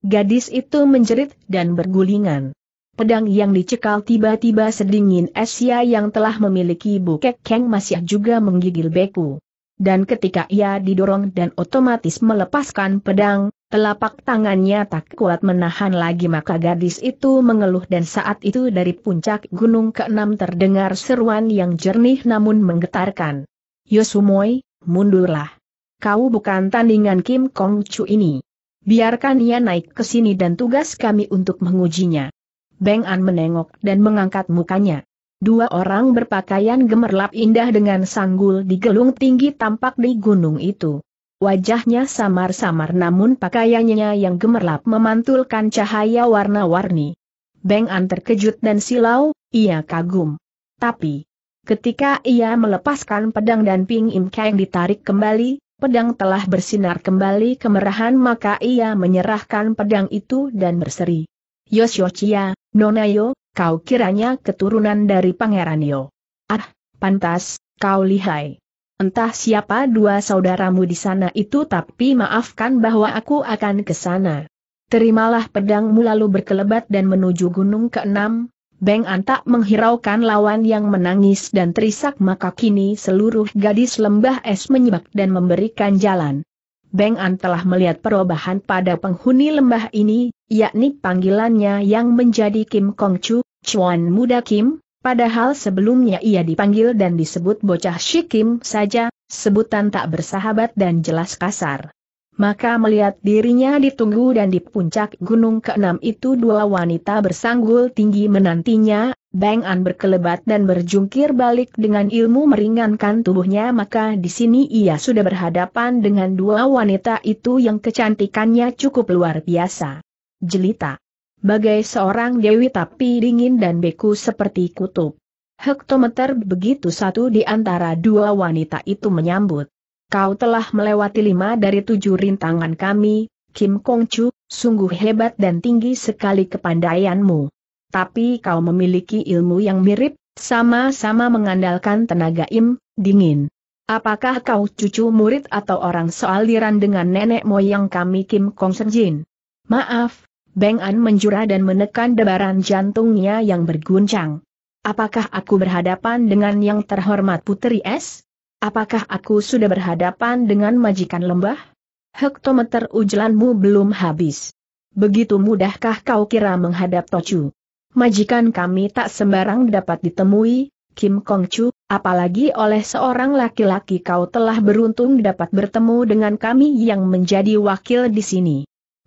Gadis itu menjerit dan bergulingan. Pedang yang dicekal tiba-tiba sedingin Asia yang telah memiliki bukek keng masih juga menggigil beku. Dan ketika ia didorong dan otomatis melepaskan pedang, telapak tangannya tak kuat menahan lagi maka gadis itu mengeluh dan saat itu dari puncak gunung keenam terdengar seruan yang jernih namun menggetarkan. Yosumoy, mundurlah. Kau bukan tandingan Kim Kong Chu ini. Biarkan ia naik ke sini dan tugas kami untuk mengujinya. Beng An menengok dan mengangkat mukanya. Dua orang berpakaian gemerlap indah dengan sanggul di gelung tinggi tampak di gunung itu. Wajahnya samar-samar namun pakaiannya yang gemerlap memantulkan cahaya warna-warni. Beng An terkejut dan silau, ia kagum. Tapi, ketika ia melepaskan pedang dan Ping Im Kang ditarik kembali, pedang telah bersinar kembali kemerahan maka ia menyerahkan pedang itu dan berseri. Yoshiochia, Nonayo, kau kiranya keturunan dari Pangeran Yo. Ah, pantas, kau lihai. Entah siapa dua saudaramu di sana itu tapi maafkan bahwa aku akan ke sana. Terimalah pedangmu lalu berkelebat dan menuju gunung keenam. Beng Antak menghiraukan lawan yang menangis dan terisak maka kini seluruh gadis lembah es menyebak dan memberikan jalan. Beng An telah melihat perubahan pada penghuni lembah ini, yakni panggilannya yang menjadi Kim Kong Chu, Chuan Muda Kim, padahal sebelumnya ia dipanggil dan disebut bocah Kim saja, sebutan tak bersahabat dan jelas kasar. Maka melihat dirinya ditunggu dan di puncak gunung keenam itu dua wanita bersanggul tinggi menantinya, Bang An berkelebat dan berjungkir balik dengan ilmu meringankan tubuhnya maka di sini ia sudah berhadapan dengan dua wanita itu yang kecantikannya cukup luar biasa. Jelita. Bagai seorang dewi tapi dingin dan beku seperti kutub. Hektometer begitu satu di antara dua wanita itu menyambut. Kau telah melewati lima dari tujuh rintangan kami, Kim Chu, sungguh hebat dan tinggi sekali kepandaianmu tapi kau memiliki ilmu yang mirip, sama-sama mengandalkan tenaga im, dingin. Apakah kau cucu murid atau orang sealiran dengan nenek moyang kami Kim Kong Jin? Maaf, Beng An menjura dan menekan debaran jantungnya yang berguncang. Apakah aku berhadapan dengan yang terhormat Putri S? Apakah aku sudah berhadapan dengan majikan lembah? Hektometer ujlanmu belum habis. Begitu mudahkah kau kira menghadap Tochu? Majikan kami tak sembarang dapat ditemui, Kim Kong Chu, apalagi oleh seorang laki-laki kau telah beruntung dapat bertemu dengan kami yang menjadi wakil di sini.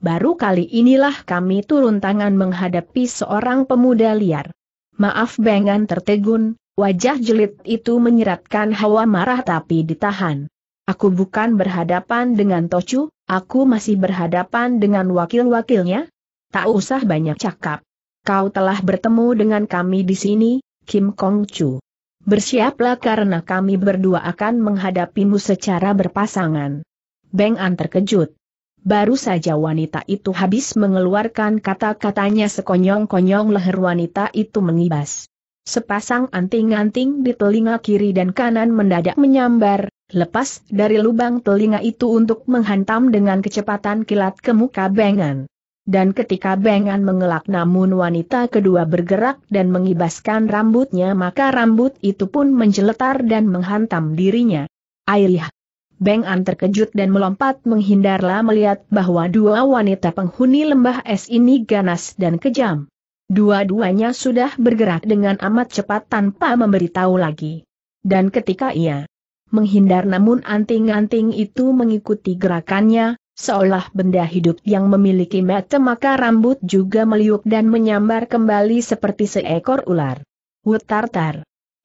Baru kali inilah kami turun tangan menghadapi seorang pemuda liar. Maaf Bengan tertegun, wajah jelit itu menyeratkan hawa marah tapi ditahan. Aku bukan berhadapan dengan Tochu, aku masih berhadapan dengan wakil-wakilnya. Tak usah banyak cakap. Kau telah bertemu dengan kami di sini, Kim Kong Chu. Bersiaplah karena kami berdua akan menghadapimu secara berpasangan. Beng An terkejut. Baru saja wanita itu habis mengeluarkan kata-katanya sekonyong-konyong leher wanita itu mengibas. Sepasang anting-anting di telinga kiri dan kanan mendadak menyambar, lepas dari lubang telinga itu untuk menghantam dengan kecepatan kilat ke muka An. Dan ketika Bengan mengelak namun wanita kedua bergerak dan mengibaskan rambutnya maka rambut itu pun menjeletar dan menghantam dirinya. Airih. Bengan terkejut dan melompat menghindarlah melihat bahwa dua wanita penghuni lembah es ini ganas dan kejam. Dua-duanya sudah bergerak dengan amat cepat tanpa memberitahu lagi. Dan ketika ia menghindar namun anting-anting itu mengikuti gerakannya, seolah benda hidup yang memiliki mata maka rambut juga meliuk dan menyambar kembali seperti seekor ular. Wutartar.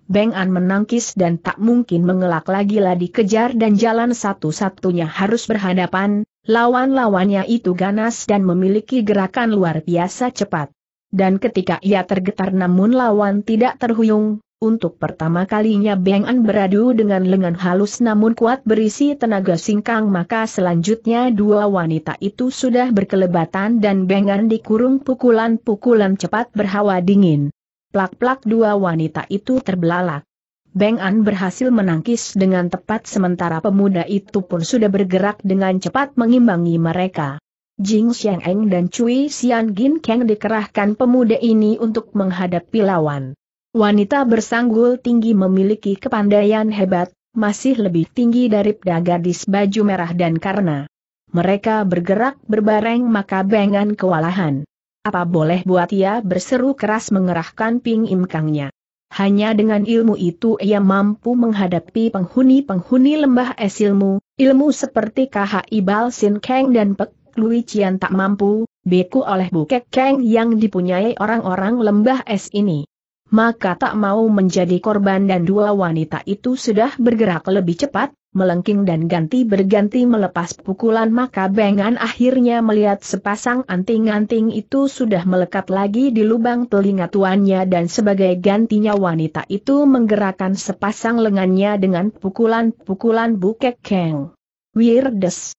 Beng An menangkis dan tak mungkin mengelak lagi lah dikejar dan jalan satu-satunya harus berhadapan, lawan-lawannya itu ganas dan memiliki gerakan luar biasa cepat. Dan ketika ia tergetar namun lawan tidak terhuyung, untuk pertama kalinya Beng An beradu dengan lengan halus namun kuat berisi tenaga singkang maka selanjutnya dua wanita itu sudah berkelebatan dan Beng An dikurung pukulan-pukulan cepat berhawa dingin. Plak-plak dua wanita itu terbelalak. Beng An berhasil menangkis dengan tepat sementara pemuda itu pun sudah bergerak dengan cepat mengimbangi mereka. Jing Xiang Eng dan Cui Xian Gin Kang dikerahkan pemuda ini untuk menghadapi lawan. Wanita bersanggul tinggi memiliki kepandaian hebat, masih lebih tinggi daripada gadis baju merah dan karena mereka bergerak berbareng maka bengan kewalahan. Apa boleh buat ia berseru keras mengerahkan ping imkangnya. Hanya dengan ilmu itu ia mampu menghadapi penghuni-penghuni lembah es ilmu, ilmu seperti ibal sin Kang dan Pek Lui Cian tak mampu, beku oleh bukek Kang yang dipunyai orang-orang lembah es ini maka tak mau menjadi korban dan dua wanita itu sudah bergerak lebih cepat, melengking dan ganti berganti melepas pukulan maka Bengan akhirnya melihat sepasang anting-anting itu sudah melekat lagi di lubang telinga tuannya dan sebagai gantinya wanita itu menggerakkan sepasang lengannya dengan pukulan-pukulan bukek keng. Wirdes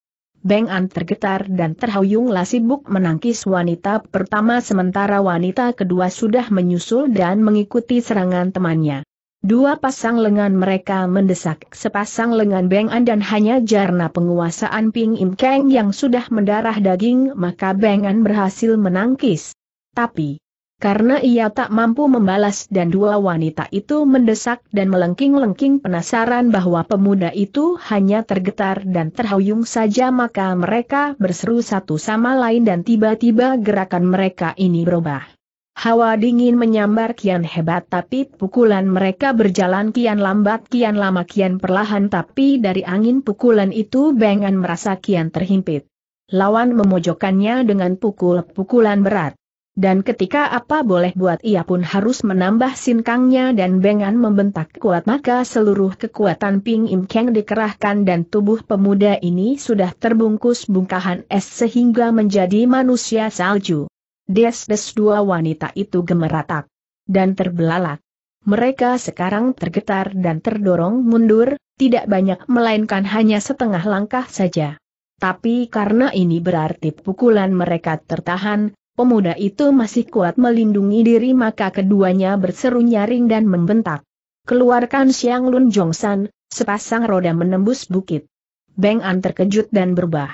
Beng An tergetar dan terhuyunglah sibuk menangkis wanita pertama sementara wanita kedua sudah menyusul dan mengikuti serangan temannya. Dua pasang lengan mereka mendesak sepasang lengan Beng An dan hanya jarna penguasaan Ping Im Kang yang sudah mendarah daging maka Beng An berhasil menangkis. Tapi, karena ia tak mampu membalas dan dua wanita itu mendesak dan melengking-lengking penasaran bahwa pemuda itu hanya tergetar dan terhuyung saja maka mereka berseru satu sama lain dan tiba-tiba gerakan mereka ini berubah. Hawa dingin menyambar kian hebat tapi pukulan mereka berjalan kian lambat kian lama kian perlahan tapi dari angin pukulan itu Bengan merasa kian terhimpit. Lawan memojokkannya dengan pukul-pukulan berat. Dan ketika apa boleh buat ia pun harus menambah sinkangnya dan bengan membentak kuat maka seluruh kekuatan Ping Im Kang dikerahkan dan tubuh pemuda ini sudah terbungkus bungkahan es sehingga menjadi manusia salju. Des-des dua wanita itu gemeratak dan terbelalak. Mereka sekarang tergetar dan terdorong mundur, tidak banyak melainkan hanya setengah langkah saja. Tapi karena ini berarti pukulan mereka tertahan, pemuda itu masih kuat melindungi diri maka keduanya berseru nyaring dan membentak. Keluarkan Siang Lun Jongsan, sepasang roda menembus bukit. Beng An terkejut dan berbah.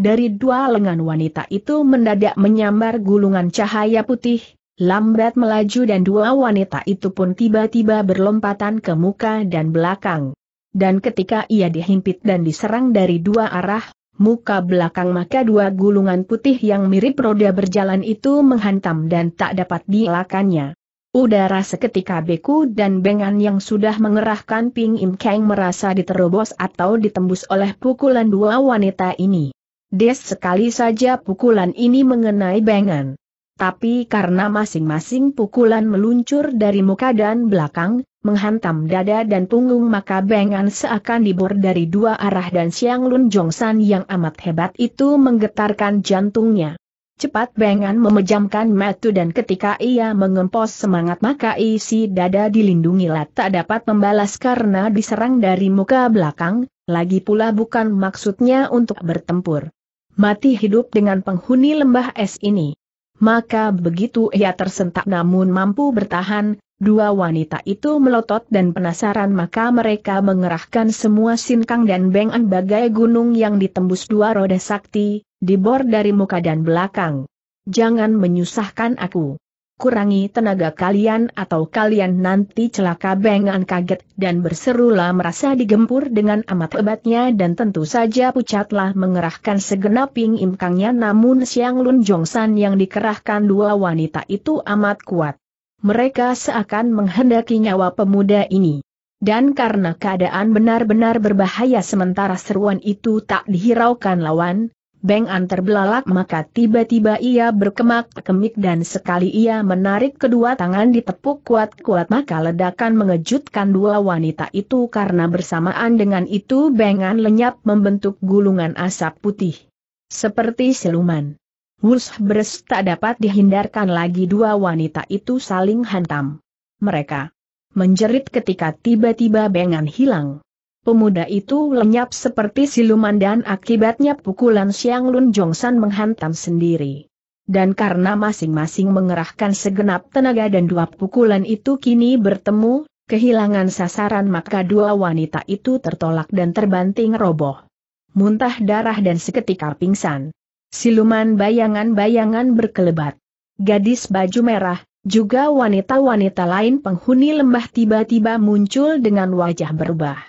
Dari dua lengan wanita itu mendadak menyambar gulungan cahaya putih, lambat melaju dan dua wanita itu pun tiba-tiba berlompatan ke muka dan belakang. Dan ketika ia dihimpit dan diserang dari dua arah, muka belakang maka dua gulungan putih yang mirip roda berjalan itu menghantam dan tak dapat dielakannya. Udara seketika beku dan bengan yang sudah mengerahkan Ping Im Kang merasa diterobos atau ditembus oleh pukulan dua wanita ini. Des sekali saja pukulan ini mengenai bengan tapi karena masing-masing pukulan meluncur dari muka dan belakang, menghantam dada dan punggung maka bengan seakan dibor dari dua arah dan Siang Lun Jongsan yang amat hebat itu menggetarkan jantungnya. Cepat bengan memejamkan mata dan ketika ia mengempos semangat maka isi dada dilindungi lat tak dapat membalas karena diserang dari muka belakang, lagi pula bukan maksudnya untuk bertempur. Mati hidup dengan penghuni lembah es ini maka begitu ia tersentak namun mampu bertahan, dua wanita itu melotot dan penasaran maka mereka mengerahkan semua sinkang dan bengan bagai gunung yang ditembus dua roda sakti, dibor dari muka dan belakang. Jangan menyusahkan aku kurangi tenaga kalian atau kalian nanti celaka bengan kaget dan berserulah merasa digempur dengan amat hebatnya dan tentu saja pucatlah mengerahkan segenap ping imkangnya namun Siang Lun Jongsan yang dikerahkan dua wanita itu amat kuat. Mereka seakan menghendaki nyawa pemuda ini. Dan karena keadaan benar-benar berbahaya sementara seruan itu tak dihiraukan lawan, Beng An terbelalak maka tiba-tiba ia berkemak-kemik dan sekali ia menarik kedua tangan ditepuk kuat-kuat maka ledakan mengejutkan dua wanita itu karena bersamaan dengan itu Beng An lenyap membentuk gulungan asap putih. Seperti siluman. Wush Bres tak dapat dihindarkan lagi dua wanita itu saling hantam. Mereka menjerit ketika tiba-tiba Beng An hilang. Pemuda itu lenyap seperti siluman dan akibatnya pukulan Siang Lun Jongsan menghantam sendiri. Dan karena masing-masing mengerahkan segenap tenaga dan dua pukulan itu kini bertemu, kehilangan sasaran maka dua wanita itu tertolak dan terbanting roboh. Muntah darah dan seketika pingsan. Siluman bayangan-bayangan berkelebat. Gadis baju merah, juga wanita-wanita lain penghuni lembah tiba-tiba muncul dengan wajah berubah.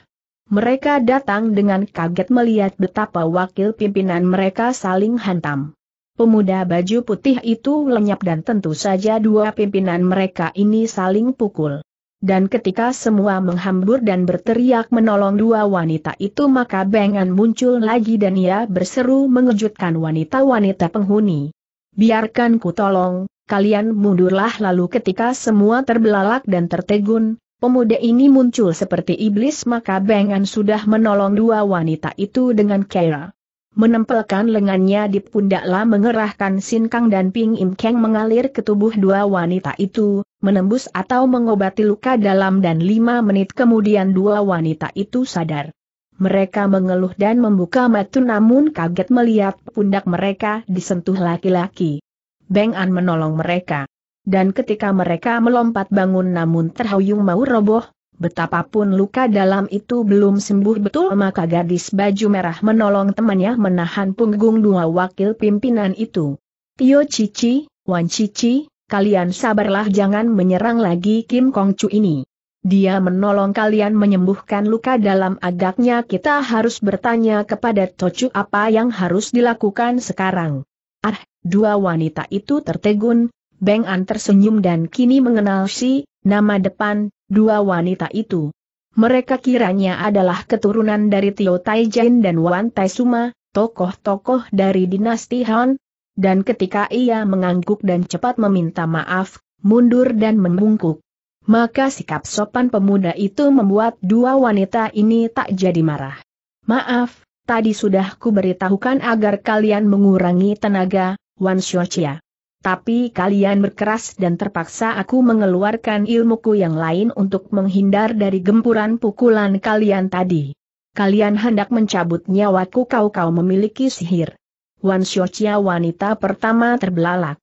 Mereka datang dengan kaget melihat betapa wakil pimpinan mereka saling hantam. Pemuda baju putih itu lenyap dan tentu saja dua pimpinan mereka ini saling pukul. Dan ketika semua menghambur dan berteriak menolong dua wanita itu maka Bengan muncul lagi dan ia berseru mengejutkan wanita-wanita penghuni. Biarkan ku tolong, kalian mundurlah lalu ketika semua terbelalak dan tertegun, Pemuda ini muncul seperti iblis maka Bengan sudah menolong dua wanita itu dengan Kera. Menempelkan lengannya di pundak La mengerahkan Sinkang dan Ping Im Keng mengalir ke tubuh dua wanita itu, menembus atau mengobati luka dalam dan lima menit kemudian dua wanita itu sadar. Mereka mengeluh dan membuka mata namun kaget melihat pundak mereka disentuh laki-laki. Bengan menolong mereka dan ketika mereka melompat bangun namun terhuyung mau roboh, betapapun luka dalam itu belum sembuh betul maka gadis baju merah menolong temannya menahan punggung dua wakil pimpinan itu. Tio Cici, Wan Cici, kalian sabarlah jangan menyerang lagi Kim Kong Chu ini. Dia menolong kalian menyembuhkan luka dalam agaknya kita harus bertanya kepada Tocu apa yang harus dilakukan sekarang. Ah, dua wanita itu tertegun, Beng An tersenyum dan kini mengenal si, nama depan, dua wanita itu. Mereka kiranya adalah keturunan dari Tio Taijin dan Wan Suma, tokoh-tokoh dari dinasti Han, dan ketika ia mengangguk dan cepat meminta maaf, mundur dan membungkuk. Maka sikap sopan pemuda itu membuat dua wanita ini tak jadi marah. Maaf, tadi sudah kuberitahukan agar kalian mengurangi tenaga, Wan Xiuqia tapi kalian berkeras dan terpaksa aku mengeluarkan ilmuku yang lain untuk menghindar dari gempuran pukulan kalian tadi. Kalian hendak mencabut nyawaku kau-kau memiliki sihir. Wan Xiaochia wanita pertama terbelalak.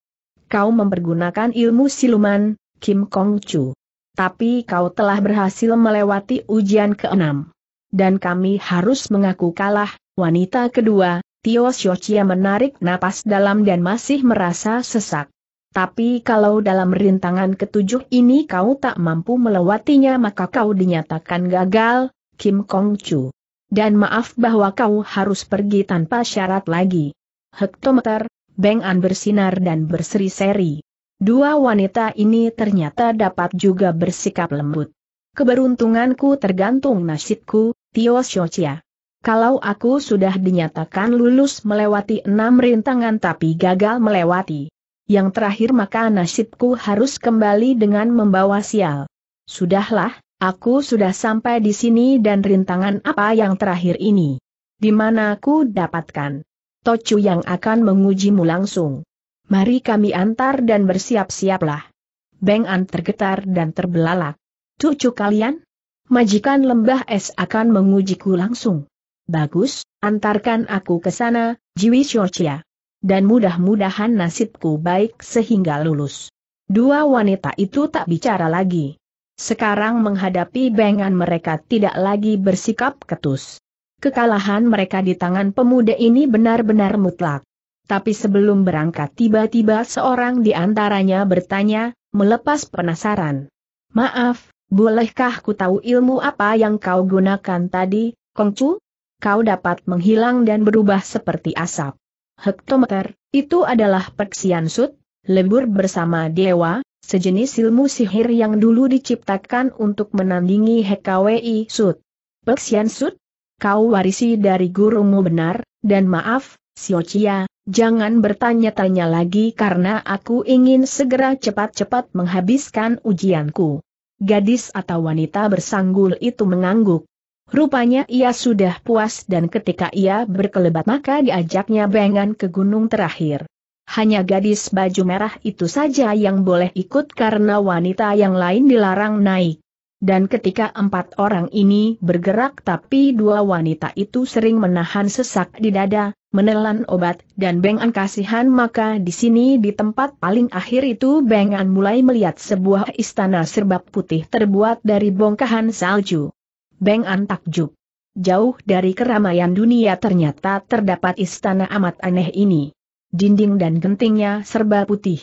Kau mempergunakan ilmu siluman, Kim Kong Chu. Tapi kau telah berhasil melewati ujian keenam. Dan kami harus mengaku kalah, wanita kedua, Tio Shochia menarik napas dalam dan masih merasa sesak. Tapi kalau dalam rintangan ketujuh ini kau tak mampu melewatinya maka kau dinyatakan gagal, Kim Kong Chu. Dan maaf bahwa kau harus pergi tanpa syarat lagi. Hektometer, Beng An bersinar dan berseri-seri. Dua wanita ini ternyata dapat juga bersikap lembut. Keberuntunganku tergantung nasibku, Tio Shochia. Kalau aku sudah dinyatakan lulus melewati enam rintangan tapi gagal melewati. Yang terakhir maka nasibku harus kembali dengan membawa sial. Sudahlah, aku sudah sampai di sini dan rintangan apa yang terakhir ini? Di mana aku dapatkan? Tocu yang akan mengujimu langsung. Mari kami antar dan bersiap-siaplah. Beng An tergetar dan terbelalak. Cucu kalian? Majikan lembah es akan mengujiku langsung. Bagus, antarkan aku ke sana, Jiwi Shorchia. Dan mudah-mudahan nasibku baik sehingga lulus. Dua wanita itu tak bicara lagi. Sekarang menghadapi bengan mereka tidak lagi bersikap ketus. Kekalahan mereka di tangan pemuda ini benar-benar mutlak. Tapi sebelum berangkat tiba-tiba seorang di antaranya bertanya, melepas penasaran. Maaf, bolehkah ku tahu ilmu apa yang kau gunakan tadi, Kongcu? kau dapat menghilang dan berubah seperti asap. Hektometer, itu adalah Peksian sud, lembur bersama dewa, sejenis ilmu sihir yang dulu diciptakan untuk menandingi HKWI sut. Peksian Sud? Kau warisi dari gurumu benar, dan maaf, Siocia, jangan bertanya-tanya lagi karena aku ingin segera cepat-cepat menghabiskan ujianku. Gadis atau wanita bersanggul itu mengangguk. Rupanya ia sudah puas dan ketika ia berkelebat maka diajaknya bengan ke gunung terakhir. Hanya gadis baju merah itu saja yang boleh ikut karena wanita yang lain dilarang naik. Dan ketika empat orang ini bergerak tapi dua wanita itu sering menahan sesak di dada, menelan obat dan Bengan kasihan maka di sini di tempat paling akhir itu Bengan mulai melihat sebuah istana serbap putih terbuat dari bongkahan salju. Beng An takjub. Jauh dari keramaian dunia ternyata terdapat istana amat aneh ini. Dinding dan gentingnya serba putih.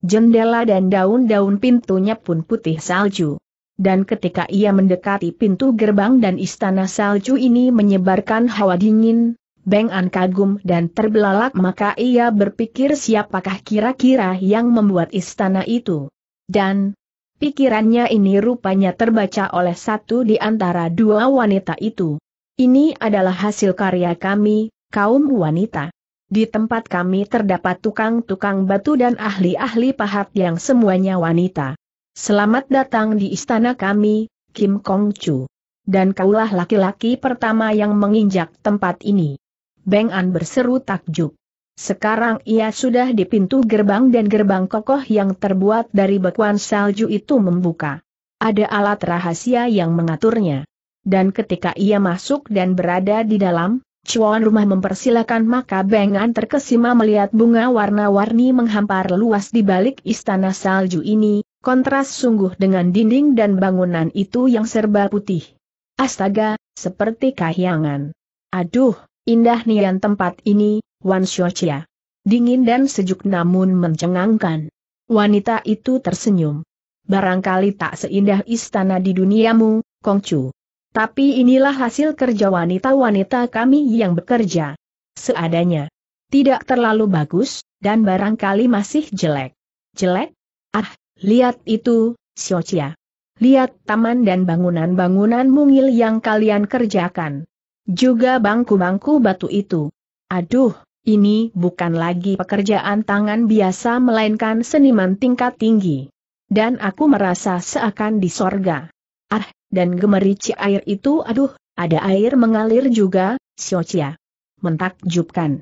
Jendela dan daun-daun pintunya pun putih salju. Dan ketika ia mendekati pintu gerbang dan istana salju ini menyebarkan hawa dingin, Beng An kagum dan terbelalak maka ia berpikir siapakah kira-kira yang membuat istana itu. Dan, Pikirannya ini rupanya terbaca oleh satu di antara dua wanita itu. Ini adalah hasil karya kami, kaum wanita. Di tempat kami terdapat tukang-tukang batu dan ahli-ahli pahat yang semuanya wanita. Selamat datang di istana kami, Kim Kong Chu. Dan kaulah laki-laki pertama yang menginjak tempat ini. Beng An berseru takjub. Sekarang ia sudah di pintu gerbang dan gerbang kokoh yang terbuat dari bekuan salju itu membuka. Ada alat rahasia yang mengaturnya. Dan ketika ia masuk dan berada di dalam, cuan rumah mempersilahkan maka Bengan terkesima melihat bunga warna-warni menghampar luas di balik istana salju ini, kontras sungguh dengan dinding dan bangunan itu yang serba putih. Astaga, seperti kahyangan. Aduh, indah nian tempat ini, Wan Xiaochia. Dingin dan sejuk namun mencengangkan. Wanita itu tersenyum. Barangkali tak seindah istana di duniamu, Kongcu. Tapi inilah hasil kerja wanita-wanita kami yang bekerja. Seadanya. Tidak terlalu bagus, dan barangkali masih jelek. Jelek? Ah, lihat itu, Xiaochia. Lihat taman dan bangunan-bangunan mungil yang kalian kerjakan. Juga bangku-bangku batu itu. Aduh, ini bukan lagi pekerjaan tangan biasa melainkan seniman tingkat tinggi. Dan aku merasa seakan di sorga. Ah, dan gemerici air itu aduh, ada air mengalir juga, Siocia. Mentakjubkan.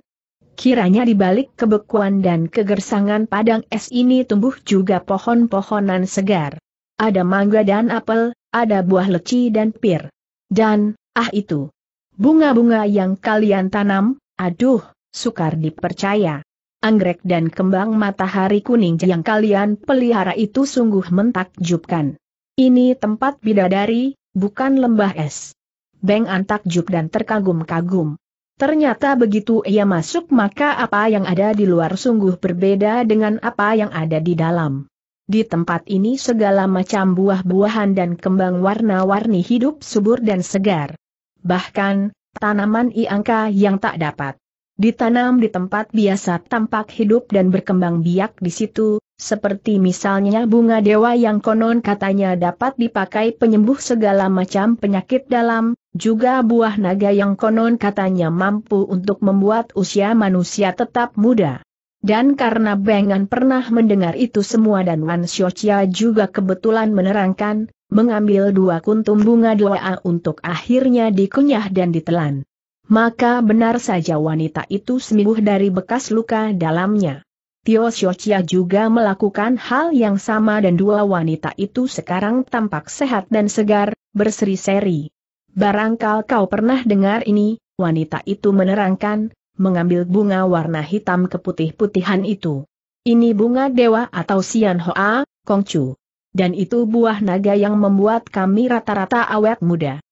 Kiranya di balik kebekuan dan kegersangan padang es ini tumbuh juga pohon-pohonan segar. Ada mangga dan apel, ada buah leci dan pir. Dan, ah itu. Bunga-bunga yang kalian tanam, aduh, sukar dipercaya. Anggrek dan kembang matahari kuning yang kalian pelihara itu sungguh mentakjubkan. Ini tempat bidadari, bukan lembah es. Beng An dan terkagum-kagum. Ternyata begitu ia masuk maka apa yang ada di luar sungguh berbeda dengan apa yang ada di dalam. Di tempat ini segala macam buah-buahan dan kembang warna-warni hidup subur dan segar. Bahkan, tanaman iangka yang tak dapat ditanam di tempat biasa tampak hidup dan berkembang biak di situ, seperti misalnya bunga dewa yang konon katanya dapat dipakai penyembuh segala macam penyakit dalam, juga buah naga yang konon katanya mampu untuk membuat usia manusia tetap muda. Dan karena Bengan pernah mendengar itu semua dan Wan Xiochia juga kebetulan menerangkan, mengambil dua kuntum bunga doa untuk akhirnya dikunyah dan ditelan. Maka benar saja wanita itu sembuh dari bekas luka dalamnya. Tio Xiaochia juga melakukan hal yang sama dan dua wanita itu sekarang tampak sehat dan segar, berseri-seri. Barangkal kau pernah dengar ini, wanita itu menerangkan, mengambil bunga warna hitam keputih-putihan itu. Ini bunga dewa atau sian hoa, kongcu. Dan itu buah naga yang membuat kami rata-rata awet muda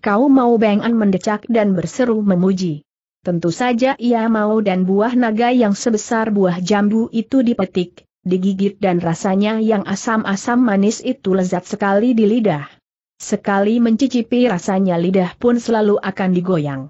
kau mau Bengan mendecak dan berseru memuji. Tentu saja ia mau dan buah naga yang sebesar buah jambu itu dipetik, digigit dan rasanya yang asam-asam manis itu lezat sekali di lidah. Sekali mencicipi rasanya lidah pun selalu akan digoyang.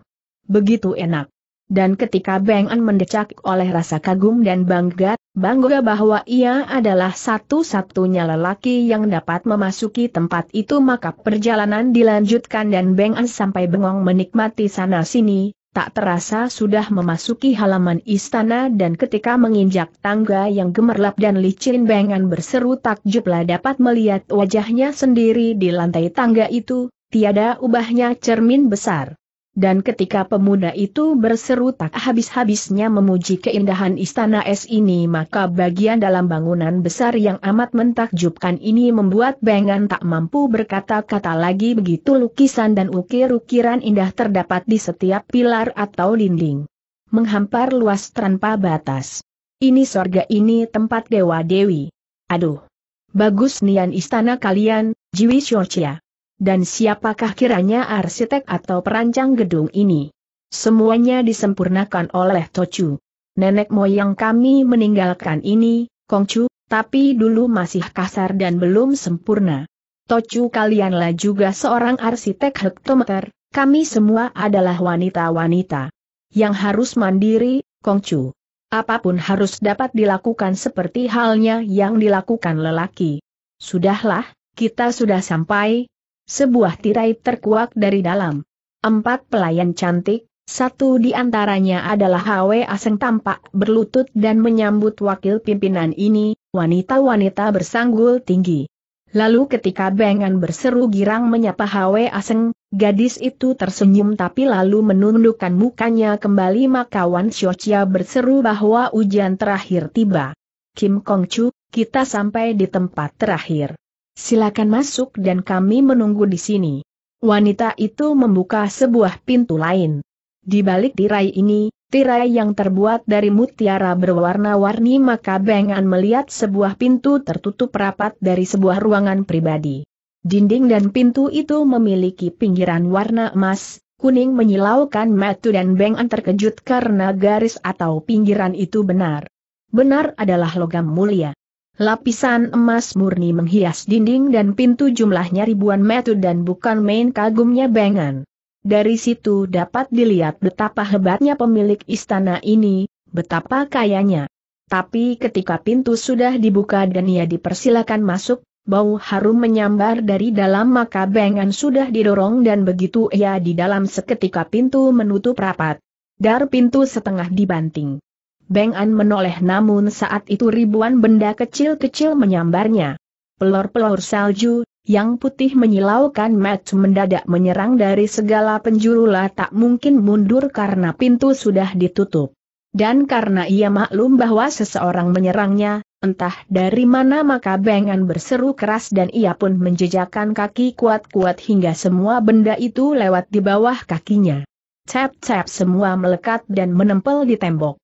Begitu enak. Dan ketika Beng An mendecak oleh rasa kagum dan bangga, bangga bahwa ia adalah satu-satunya lelaki yang dapat memasuki tempat itu maka perjalanan dilanjutkan dan Beng An sampai bengong menikmati sana-sini, tak terasa sudah memasuki halaman istana dan ketika menginjak tangga yang gemerlap dan licin Beng An berseru takjublah dapat melihat wajahnya sendiri di lantai tangga itu, tiada ubahnya cermin besar. Dan ketika pemuda itu berseru tak habis-habisnya memuji keindahan istana es ini maka bagian dalam bangunan besar yang amat mentakjubkan ini membuat Bengan tak mampu berkata-kata lagi begitu lukisan dan ukir-ukiran indah terdapat di setiap pilar atau dinding. Menghampar luas tanpa batas. Ini sorga ini tempat dewa-dewi. Aduh! Bagus nian istana kalian, Jiwi Shorchia dan siapakah kiranya arsitek atau perancang gedung ini. Semuanya disempurnakan oleh Tochu. Nenek moyang kami meninggalkan ini, Kongcu, tapi dulu masih kasar dan belum sempurna. Tochu kalianlah juga seorang arsitek hektometer, kami semua adalah wanita-wanita. Yang harus mandiri, Kongcu. Apapun harus dapat dilakukan seperti halnya yang dilakukan lelaki. Sudahlah, kita sudah sampai, sebuah tirai terkuak dari dalam. Empat pelayan cantik, satu di antaranya adalah Hwe Aseng tampak berlutut dan menyambut wakil pimpinan ini, wanita-wanita bersanggul tinggi. Lalu ketika Bengan berseru girang menyapa Hwe Aseng, gadis itu tersenyum tapi lalu menundukkan mukanya kembali maka Wan Xiaochia berseru bahwa ujian terakhir tiba. Kim Kong Chu, kita sampai di tempat terakhir silakan masuk dan kami menunggu di sini. Wanita itu membuka sebuah pintu lain. Di balik tirai ini, tirai yang terbuat dari mutiara berwarna-warni maka Bengan melihat sebuah pintu tertutup rapat dari sebuah ruangan pribadi. Dinding dan pintu itu memiliki pinggiran warna emas, kuning menyilaukan matu dan Bengan terkejut karena garis atau pinggiran itu benar. Benar adalah logam mulia. Lapisan emas murni menghias dinding dan pintu jumlahnya ribuan meter dan bukan main kagumnya Bengan. Dari situ dapat dilihat betapa hebatnya pemilik istana ini, betapa kayanya. Tapi ketika pintu sudah dibuka dan ia dipersilakan masuk, bau harum menyambar dari dalam maka bengan sudah didorong dan begitu ia di dalam seketika pintu menutup rapat. Dar pintu setengah dibanting. Beng An menoleh namun saat itu ribuan benda kecil-kecil menyambarnya. Pelor-pelor salju, yang putih menyilaukan Matt mendadak menyerang dari segala penjuru lah tak mungkin mundur karena pintu sudah ditutup. Dan karena ia maklum bahwa seseorang menyerangnya, entah dari mana maka Beng An berseru keras dan ia pun menjejakkan kaki kuat-kuat hingga semua benda itu lewat di bawah kakinya. Cep-cep semua melekat dan menempel di tembok.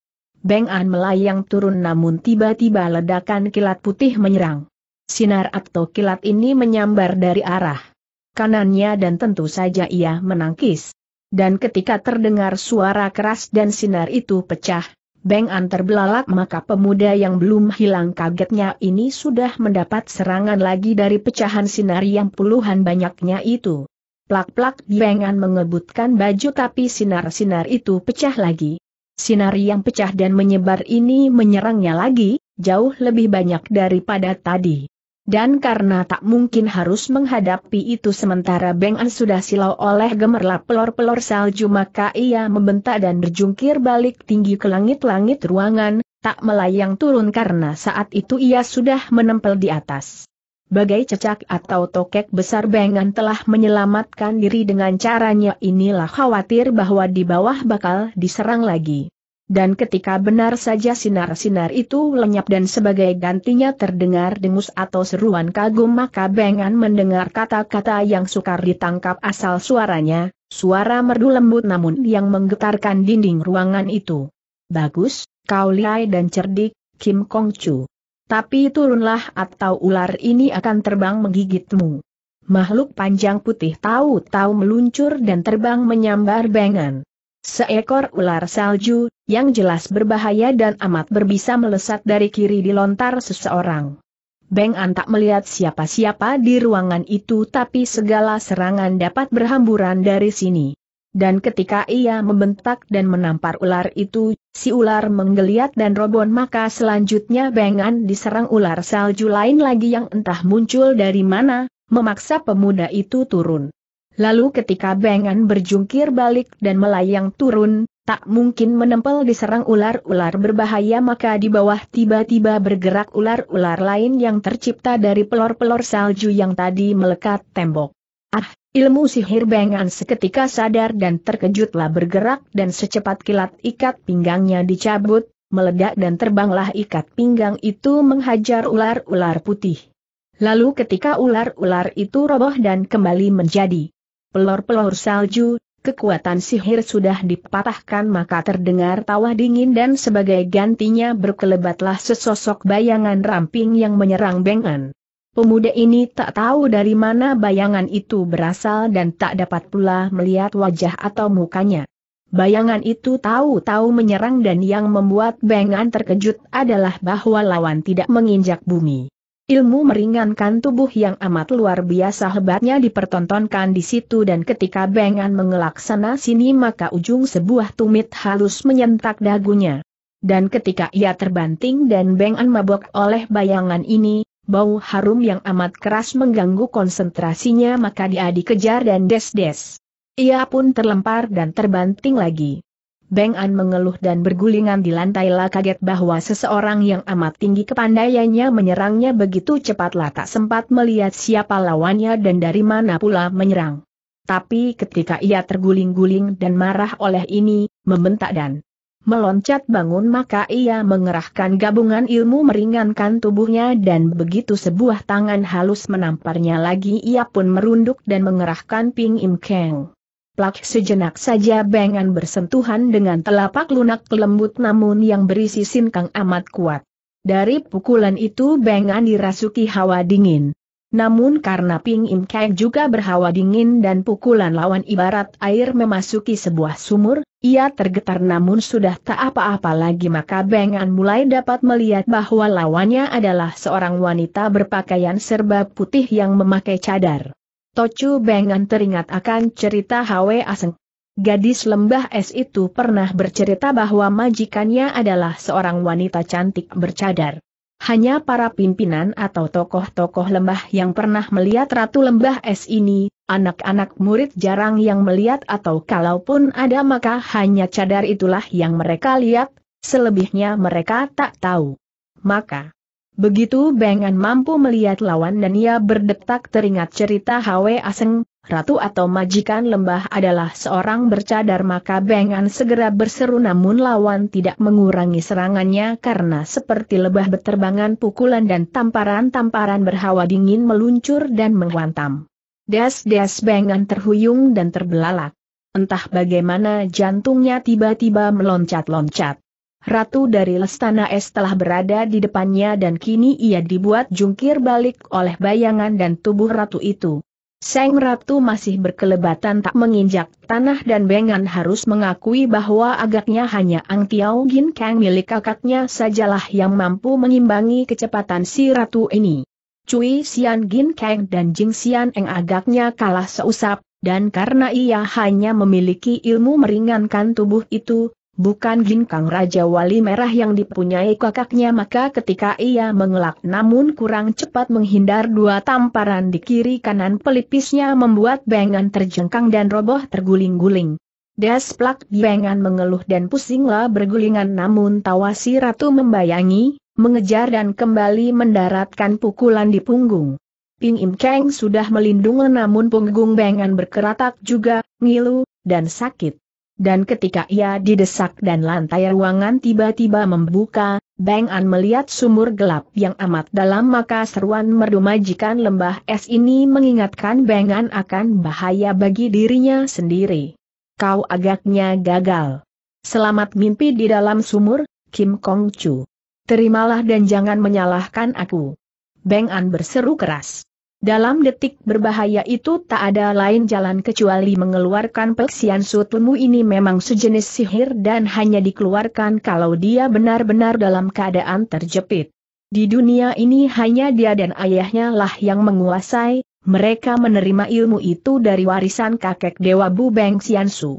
Beng An melayang turun namun tiba-tiba ledakan kilat putih menyerang. Sinar atau kilat ini menyambar dari arah kanannya dan tentu saja ia menangkis. Dan ketika terdengar suara keras dan sinar itu pecah, Beng An terbelalak maka pemuda yang belum hilang kagetnya ini sudah mendapat serangan lagi dari pecahan sinar yang puluhan banyaknya itu. Plak-plak Beng An mengebutkan baju tapi sinar-sinar itu pecah lagi. Sinar yang pecah dan menyebar ini menyerangnya lagi, jauh lebih banyak daripada tadi. Dan karena tak mungkin harus menghadapi itu sementara Beng An sudah silau oleh gemerlap pelor-pelor salju maka ia membentak dan berjungkir balik tinggi ke langit-langit ruangan, tak melayang turun karena saat itu ia sudah menempel di atas. Bagai cecak atau tokek besar Bengan telah menyelamatkan diri dengan caranya inilah khawatir bahwa di bawah bakal diserang lagi. Dan ketika benar saja sinar-sinar itu lenyap dan sebagai gantinya terdengar dengus atau seruan kagum maka Bengan mendengar kata-kata yang sukar ditangkap asal suaranya, suara merdu lembut namun yang menggetarkan dinding ruangan itu. Bagus, kau lihai dan cerdik, Kim Kong Chu. Tapi turunlah atau ular ini akan terbang menggigitmu. Makhluk panjang putih tahu-tahu meluncur dan terbang menyambar bengan. Seekor ular salju, yang jelas berbahaya dan amat berbisa melesat dari kiri di lontar seseorang. Beng An tak melihat siapa-siapa di ruangan itu tapi segala serangan dapat berhamburan dari sini dan ketika ia membentak dan menampar ular itu, si ular menggeliat dan robon maka selanjutnya Bengan diserang ular salju lain lagi yang entah muncul dari mana, memaksa pemuda itu turun. Lalu ketika Bengan berjungkir balik dan melayang turun, tak mungkin menempel diserang ular-ular berbahaya maka di bawah tiba-tiba bergerak ular-ular lain yang tercipta dari pelor-pelor salju yang tadi melekat tembok. Ah, ilmu sihir Bengan seketika sadar dan terkejutlah bergerak dan secepat kilat ikat pinggangnya dicabut, meledak dan terbanglah ikat pinggang itu menghajar ular-ular putih. Lalu ketika ular-ular itu roboh dan kembali menjadi pelor-pelor salju, kekuatan sihir sudah dipatahkan maka terdengar tawa dingin dan sebagai gantinya berkelebatlah sesosok bayangan ramping yang menyerang Bengan. Pemuda ini tak tahu dari mana bayangan itu berasal dan tak dapat pula melihat wajah atau mukanya. Bayangan itu tahu-tahu menyerang dan yang membuat Bengan terkejut adalah bahwa lawan tidak menginjak bumi. Ilmu meringankan tubuh yang amat luar biasa hebatnya dipertontonkan di situ dan ketika Bengan mengelak sana sini maka ujung sebuah tumit halus menyentak dagunya. Dan ketika ia terbanting dan Bengan mabok oleh bayangan ini, bau harum yang amat keras mengganggu konsentrasinya maka dia dikejar dan des-des. Ia pun terlempar dan terbanting lagi. Beng An mengeluh dan bergulingan di lantai lah kaget bahwa seseorang yang amat tinggi kepandaiannya menyerangnya begitu cepatlah tak sempat melihat siapa lawannya dan dari mana pula menyerang. Tapi ketika ia terguling-guling dan marah oleh ini, membentak dan meloncat bangun maka ia mengerahkan gabungan ilmu meringankan tubuhnya dan begitu sebuah tangan halus menamparnya lagi ia pun merunduk dan mengerahkan Ping Im Keng. Plak sejenak saja bengan bersentuhan dengan telapak lunak lembut namun yang berisi sinkang amat kuat. Dari pukulan itu bengan dirasuki hawa dingin. Namun karena Ping Im Kek juga berhawa dingin dan pukulan lawan ibarat air memasuki sebuah sumur, ia tergetar namun sudah tak apa-apa lagi maka Bengan mulai dapat melihat bahwa lawannya adalah seorang wanita berpakaian serba putih yang memakai cadar. Tocu Bengan teringat akan cerita Hwe Aseng. Gadis lembah es itu pernah bercerita bahwa majikannya adalah seorang wanita cantik bercadar. Hanya para pimpinan atau tokoh-tokoh lembah yang pernah melihat Ratu Lembah Es ini, anak-anak murid jarang yang melihat atau kalaupun ada maka hanya cadar itulah yang mereka lihat, selebihnya mereka tak tahu. Maka, begitu Bengan mampu melihat lawan dan ia berdetak teringat cerita Hwe Aseng, ratu atau majikan lembah adalah seorang bercadar maka Bengan segera berseru namun lawan tidak mengurangi serangannya karena seperti lebah beterbangan pukulan dan tamparan-tamparan berhawa dingin meluncur dan menghantam. Das-das Bengan terhuyung dan terbelalak. Entah bagaimana jantungnya tiba-tiba meloncat-loncat. Ratu dari Lestana Es telah berada di depannya dan kini ia dibuat jungkir balik oleh bayangan dan tubuh ratu itu. Seng Ratu masih berkelebatan tak menginjak tanah dan Bengan harus mengakui bahwa agaknya hanya Ang Tiao Gin Kang milik kakaknya sajalah yang mampu mengimbangi kecepatan si Ratu ini. Cui Sian Gin Kang dan Jing Sian Eng agaknya kalah seusap, dan karena ia hanya memiliki ilmu meringankan tubuh itu, bukan ginkang Raja Wali Merah yang dipunyai kakaknya maka ketika ia mengelak namun kurang cepat menghindar dua tamparan di kiri kanan pelipisnya membuat Bengan terjengkang dan roboh terguling-guling. Desplak Bengan mengeluh dan pusinglah bergulingan namun tawasi ratu membayangi, mengejar dan kembali mendaratkan pukulan di punggung. Ping Im Kang sudah melindungi namun punggung Bengan berkeratak juga, ngilu, dan sakit. Dan ketika ia didesak dan lantai ruangan tiba-tiba membuka, Bang An melihat sumur gelap yang amat dalam maka seruan merdu majikan lembah es ini mengingatkan Bang An akan bahaya bagi dirinya sendiri. Kau agaknya gagal. Selamat mimpi di dalam sumur, Kim Kong Chu. Terimalah dan jangan menyalahkan aku. Bang An berseru keras. Dalam detik berbahaya itu tak ada lain jalan kecuali mengeluarkan peksian sutumu ini memang sejenis sihir dan hanya dikeluarkan kalau dia benar-benar dalam keadaan terjepit. Di dunia ini hanya dia dan ayahnya lah yang menguasai, mereka menerima ilmu itu dari warisan kakek Dewa Bu Beng Xiansu.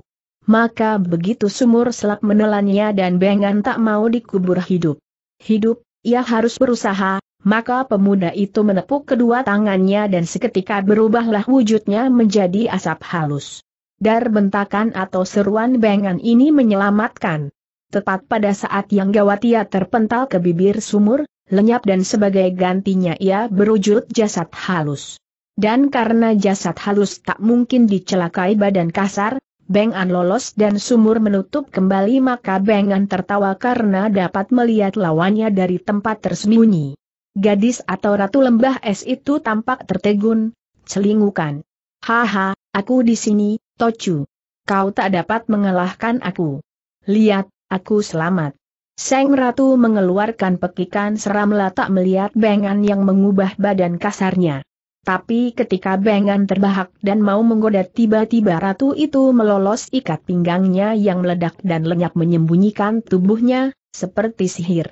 Maka begitu sumur selap menelannya dan Bengan tak mau dikubur hidup. Hidup, ia harus berusaha, maka pemuda itu menepuk kedua tangannya dan seketika berubahlah wujudnya menjadi asap halus. Dar bentakan atau seruan bengan ini menyelamatkan. Tepat pada saat yang Gawatia terpental ke bibir sumur, lenyap dan sebagai gantinya ia berwujud jasad halus. Dan karena jasad halus tak mungkin dicelakai badan kasar, Bengan lolos dan sumur menutup kembali maka Bengan tertawa karena dapat melihat lawannya dari tempat tersembunyi. Gadis atau ratu lembah es itu tampak tertegun, celingukan. Haha, aku di sini, Tocu. Kau tak dapat mengalahkan aku. Lihat, aku selamat. Seng Ratu mengeluarkan pekikan seram lata melihat Bengan yang mengubah badan kasarnya. Tapi ketika Bengan terbahak dan mau menggoda tiba-tiba ratu itu melolos ikat pinggangnya yang meledak dan lenyap menyembunyikan tubuhnya, seperti sihir.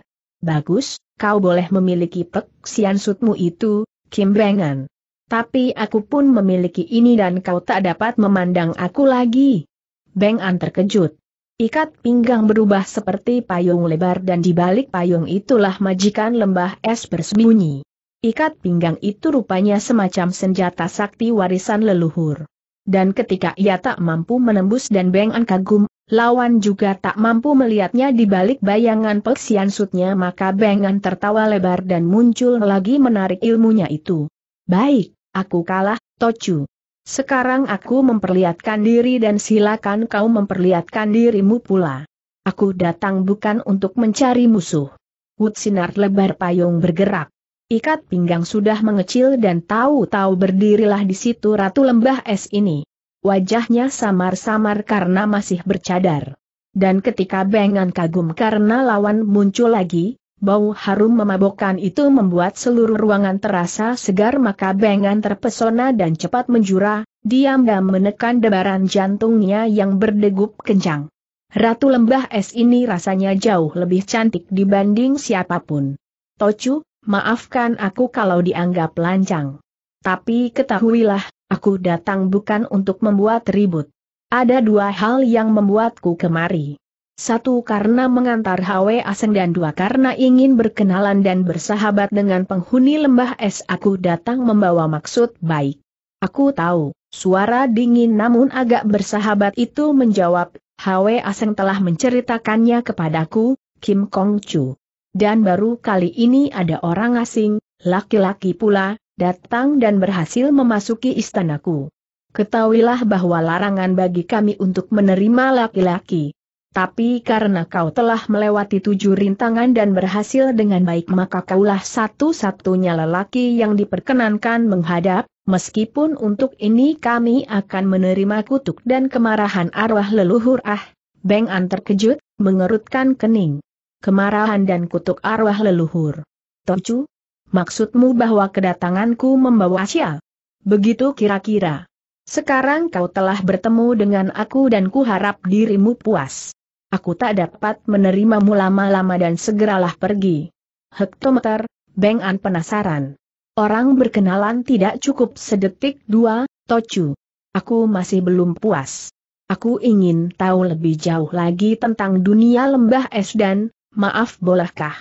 Bagus, kau boleh memiliki pek siansutmu itu, Kim Bengan. Tapi aku pun memiliki ini dan kau tak dapat memandang aku lagi. Bengan terkejut. Ikat pinggang berubah seperti payung lebar dan di balik payung itulah majikan lembah es bersembunyi. Ikat pinggang itu rupanya semacam senjata sakti warisan leluhur. Dan ketika ia tak mampu menembus dan bengan kagum, lawan juga tak mampu melihatnya di balik bayangan peksian sutnya maka bengan tertawa lebar dan muncul lagi menarik ilmunya itu. Baik, aku kalah, Tocu. Sekarang aku memperlihatkan diri dan silakan kau memperlihatkan dirimu pula. Aku datang bukan untuk mencari musuh. Wut sinar lebar payung bergerak. Ikat pinggang sudah mengecil dan tahu-tahu berdirilah di situ Ratu Lembah Es ini. Wajahnya samar-samar karena masih bercadar. Dan ketika Bengan kagum karena lawan muncul lagi, bau harum memabokkan itu membuat seluruh ruangan terasa segar maka Bengan terpesona dan cepat menjura, diam-diam menekan debaran jantungnya yang berdegup kencang. Ratu Lembah Es ini rasanya jauh lebih cantik dibanding siapapun. Tocu, Maafkan aku kalau dianggap lancang. Tapi ketahuilah, aku datang bukan untuk membuat ribut. Ada dua hal yang membuatku kemari. Satu karena mengantar Hwe Aseng dan dua karena ingin berkenalan dan bersahabat dengan penghuni lembah es aku datang membawa maksud baik. Aku tahu, suara dingin namun agak bersahabat itu menjawab, Hwe Aseng telah menceritakannya kepadaku, Kim Kong Chu. Dan baru kali ini ada orang asing, laki-laki pula, datang dan berhasil memasuki istanaku. Ketahuilah bahwa larangan bagi kami untuk menerima laki-laki. Tapi karena kau telah melewati tujuh rintangan dan berhasil dengan baik maka kaulah satu-satunya lelaki yang diperkenankan menghadap, meskipun untuk ini kami akan menerima kutuk dan kemarahan arwah leluhur ah. Beng An terkejut, mengerutkan kening kemarahan dan kutuk arwah leluhur. Tocu? Maksudmu bahwa kedatanganku membawa Asia? Begitu kira-kira. Sekarang kau telah bertemu dengan aku dan kuharap dirimu puas. Aku tak dapat menerimamu lama-lama dan segeralah pergi. Hektometer, Beng penasaran. Orang berkenalan tidak cukup sedetik dua, Tocu. Aku masih belum puas. Aku ingin tahu lebih jauh lagi tentang dunia lembah es dan, Maaf bolehkah?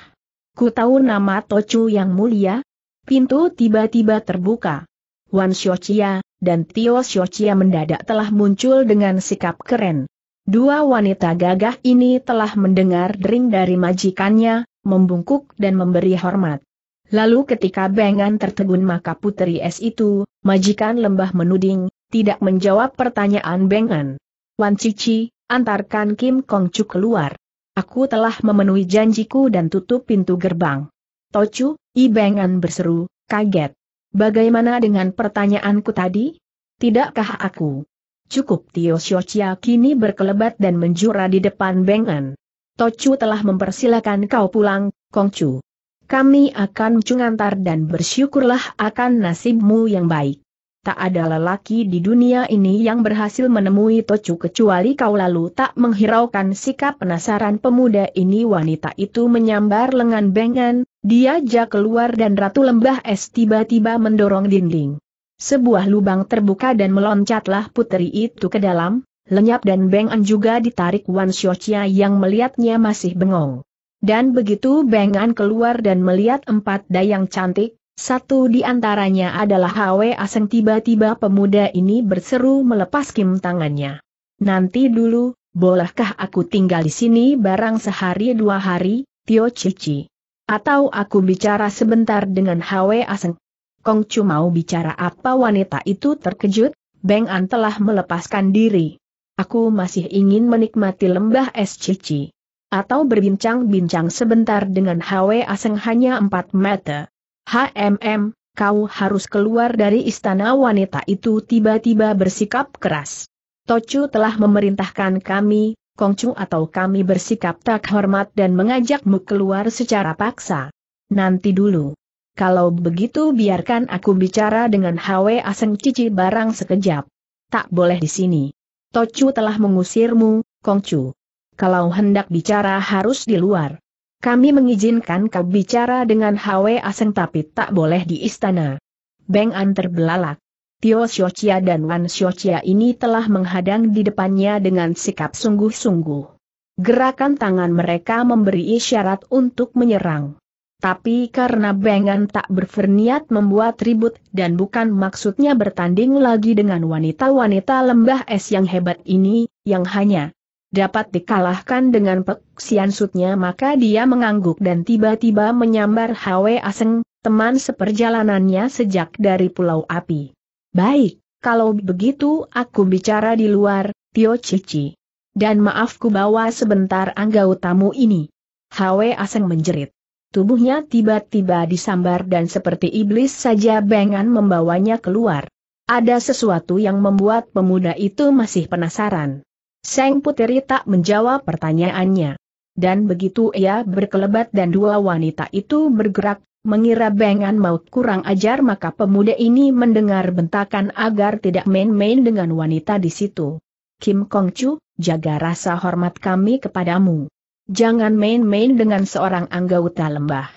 Ku tahu nama Tocu yang mulia? Pintu tiba-tiba terbuka. Wan Xiaochia dan Tio Xiaochia mendadak telah muncul dengan sikap keren. Dua wanita gagah ini telah mendengar dering dari majikannya, membungkuk dan memberi hormat. Lalu ketika Bengan tertegun maka putri es itu, majikan lembah menuding, tidak menjawab pertanyaan Bengan. Wan Cici, antarkan Kim Chu keluar. Aku telah memenuhi janjiku dan tutup pintu gerbang. Tocu, Ibengan berseru, kaget. Bagaimana dengan pertanyaanku tadi? Tidakkah aku? Cukup Tio Shochia kini berkelebat dan menjura di depan bengan. Tocu telah mempersilahkan kau pulang, Kongcu. Kami akan mengantar dan bersyukurlah akan nasibmu yang baik. Tak ada lelaki di dunia ini yang berhasil menemui Tocu kecuali kau lalu tak menghiraukan sikap penasaran pemuda ini wanita itu menyambar lengan bengan, diajak keluar dan Ratu Lembah Es tiba-tiba mendorong dinding. Sebuah lubang terbuka dan meloncatlah putri itu ke dalam, lenyap dan bengan juga ditarik Wan Xiochia yang melihatnya masih bengong. Dan begitu bengan keluar dan melihat empat dayang cantik, satu di antaranya adalah Hwe Aseng tiba-tiba pemuda ini berseru melepas Kim tangannya. Nanti dulu, bolehkah aku tinggal di sini barang sehari dua hari, Tio Cici? Atau aku bicara sebentar dengan Hwe Aseng? Kong Chu mau bicara apa wanita itu terkejut, Beng An telah melepaskan diri. Aku masih ingin menikmati lembah es cici. Atau berbincang-bincang sebentar dengan Hwe Aseng hanya empat meter. HMM, kau harus keluar dari istana wanita itu tiba-tiba bersikap keras. Tocu telah memerintahkan kami, Kongcu atau kami bersikap tak hormat dan mengajakmu keluar secara paksa. Nanti dulu. Kalau begitu biarkan aku bicara dengan Hwe Aseng Cici barang sekejap. Tak boleh di sini. Tocu telah mengusirmu, Kongcu. Kalau hendak bicara harus di luar. Kami mengizinkan kau bicara dengan Hwe Aseng tapi tak boleh di istana. Beng An terbelalak. Tio Xiaochia dan Wan Xiaochia ini telah menghadang di depannya dengan sikap sungguh-sungguh. Gerakan tangan mereka memberi isyarat untuk menyerang. Tapi karena Beng An tak berferniat membuat ribut dan bukan maksudnya bertanding lagi dengan wanita-wanita lembah es yang hebat ini, yang hanya dapat dikalahkan dengan peksian sutnya maka dia mengangguk dan tiba-tiba menyambar Hwe Aseng, teman seperjalanannya sejak dari Pulau Api. Baik, kalau begitu aku bicara di luar, Tio Cici. Dan maafku bawa sebentar angga utamu ini. Hwe Aseng menjerit. Tubuhnya tiba-tiba disambar dan seperti iblis saja bengan membawanya keluar. Ada sesuatu yang membuat pemuda itu masih penasaran. Seng Puteri tak menjawab pertanyaannya. Dan begitu ia berkelebat dan dua wanita itu bergerak, mengira Bengan mau kurang ajar maka pemuda ini mendengar bentakan agar tidak main-main dengan wanita di situ. Kim Kong Chu, jaga rasa hormat kami kepadamu. Jangan main-main dengan seorang anggota lembah.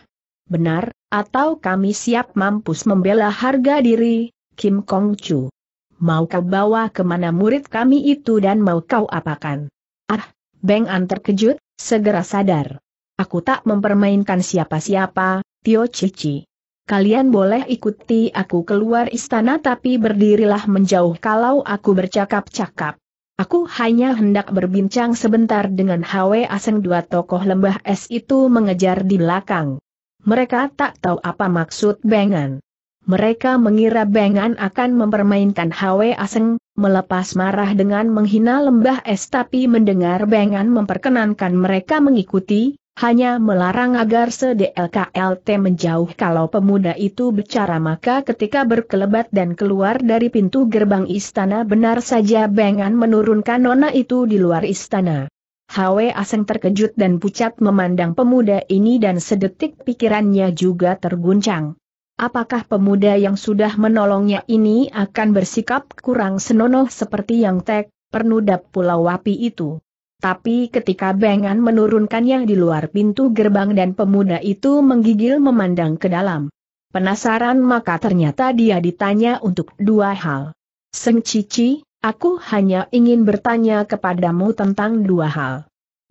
Benar, atau kami siap mampus membela harga diri, Kim Kong Chu mau kau bawa kemana murid kami itu dan mau kau apakan? Ah, Beng An terkejut, segera sadar. Aku tak mempermainkan siapa-siapa, Tio Cici. Kalian boleh ikuti aku keluar istana tapi berdirilah menjauh kalau aku bercakap-cakap. Aku hanya hendak berbincang sebentar dengan Hwe Aseng dua tokoh lembah es itu mengejar di belakang. Mereka tak tahu apa maksud Bengan. Mereka mengira Bengan akan mempermainkan Hwe Aseng, melepas marah dengan menghina lembah es tapi mendengar Bengan memperkenankan mereka mengikuti, hanya melarang agar sedlklt menjauh kalau pemuda itu bicara maka ketika berkelebat dan keluar dari pintu gerbang istana benar saja Bengan menurunkan nona itu di luar istana. Hwe Aseng terkejut dan pucat memandang pemuda ini dan sedetik pikirannya juga terguncang. Apakah pemuda yang sudah menolongnya ini akan bersikap kurang senonoh seperti yang tek, pernudap Pulau Wapi itu? Tapi ketika Bengan menurunkannya di luar pintu gerbang dan pemuda itu menggigil memandang ke dalam. Penasaran maka ternyata dia ditanya untuk dua hal. Seng Cici, aku hanya ingin bertanya kepadamu tentang dua hal.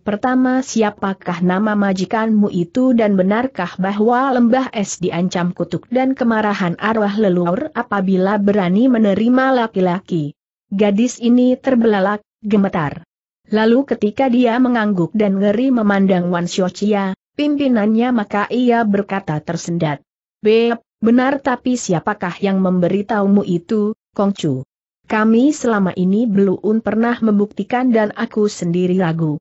Pertama siapakah nama majikanmu itu dan benarkah bahwa lembah es diancam kutuk dan kemarahan arwah leluhur apabila berani menerima laki-laki? Gadis ini terbelalak, gemetar. Lalu ketika dia mengangguk dan ngeri memandang Wan Xiochia, pimpinannya maka ia berkata tersendat. Beb, benar tapi siapakah yang memberitahumu itu, Kongcu? Kami selama ini belum pernah membuktikan dan aku sendiri ragu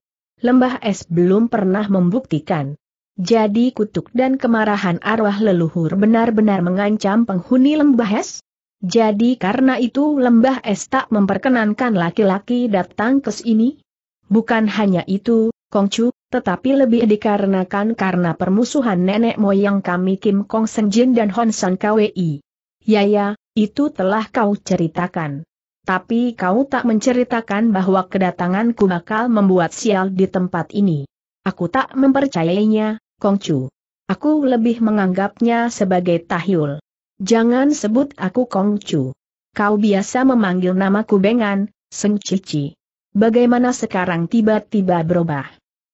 lembah es belum pernah membuktikan. Jadi kutuk dan kemarahan arwah leluhur benar-benar mengancam penghuni lembah es? Jadi karena itu lembah es tak memperkenankan laki-laki datang ke sini? Bukan hanya itu, Kongcu, tetapi lebih dikarenakan karena permusuhan nenek moyang kami Kim Kong Senjin dan Hon San Kwi. Yaya, itu telah kau ceritakan tapi kau tak menceritakan bahwa kedatanganku bakal membuat sial di tempat ini. Aku tak mempercayainya, Kongcu. Aku lebih menganggapnya sebagai Tahyul. Jangan sebut aku Kongcu. Kau biasa memanggil namaku Bengan, Seng Cici. Bagaimana sekarang tiba-tiba berubah?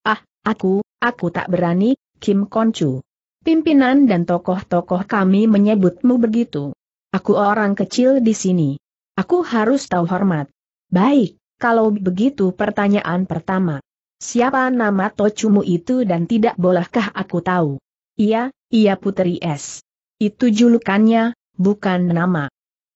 Ah, aku, aku tak berani, Kim Kongcu. Pimpinan dan tokoh-tokoh kami menyebutmu begitu. Aku orang kecil di sini. Aku harus tahu hormat. Baik, kalau begitu pertanyaan pertama. Siapa nama tocumu itu dan tidak bolehkah aku tahu? Iya, iya Putri S. Itu julukannya, bukan nama.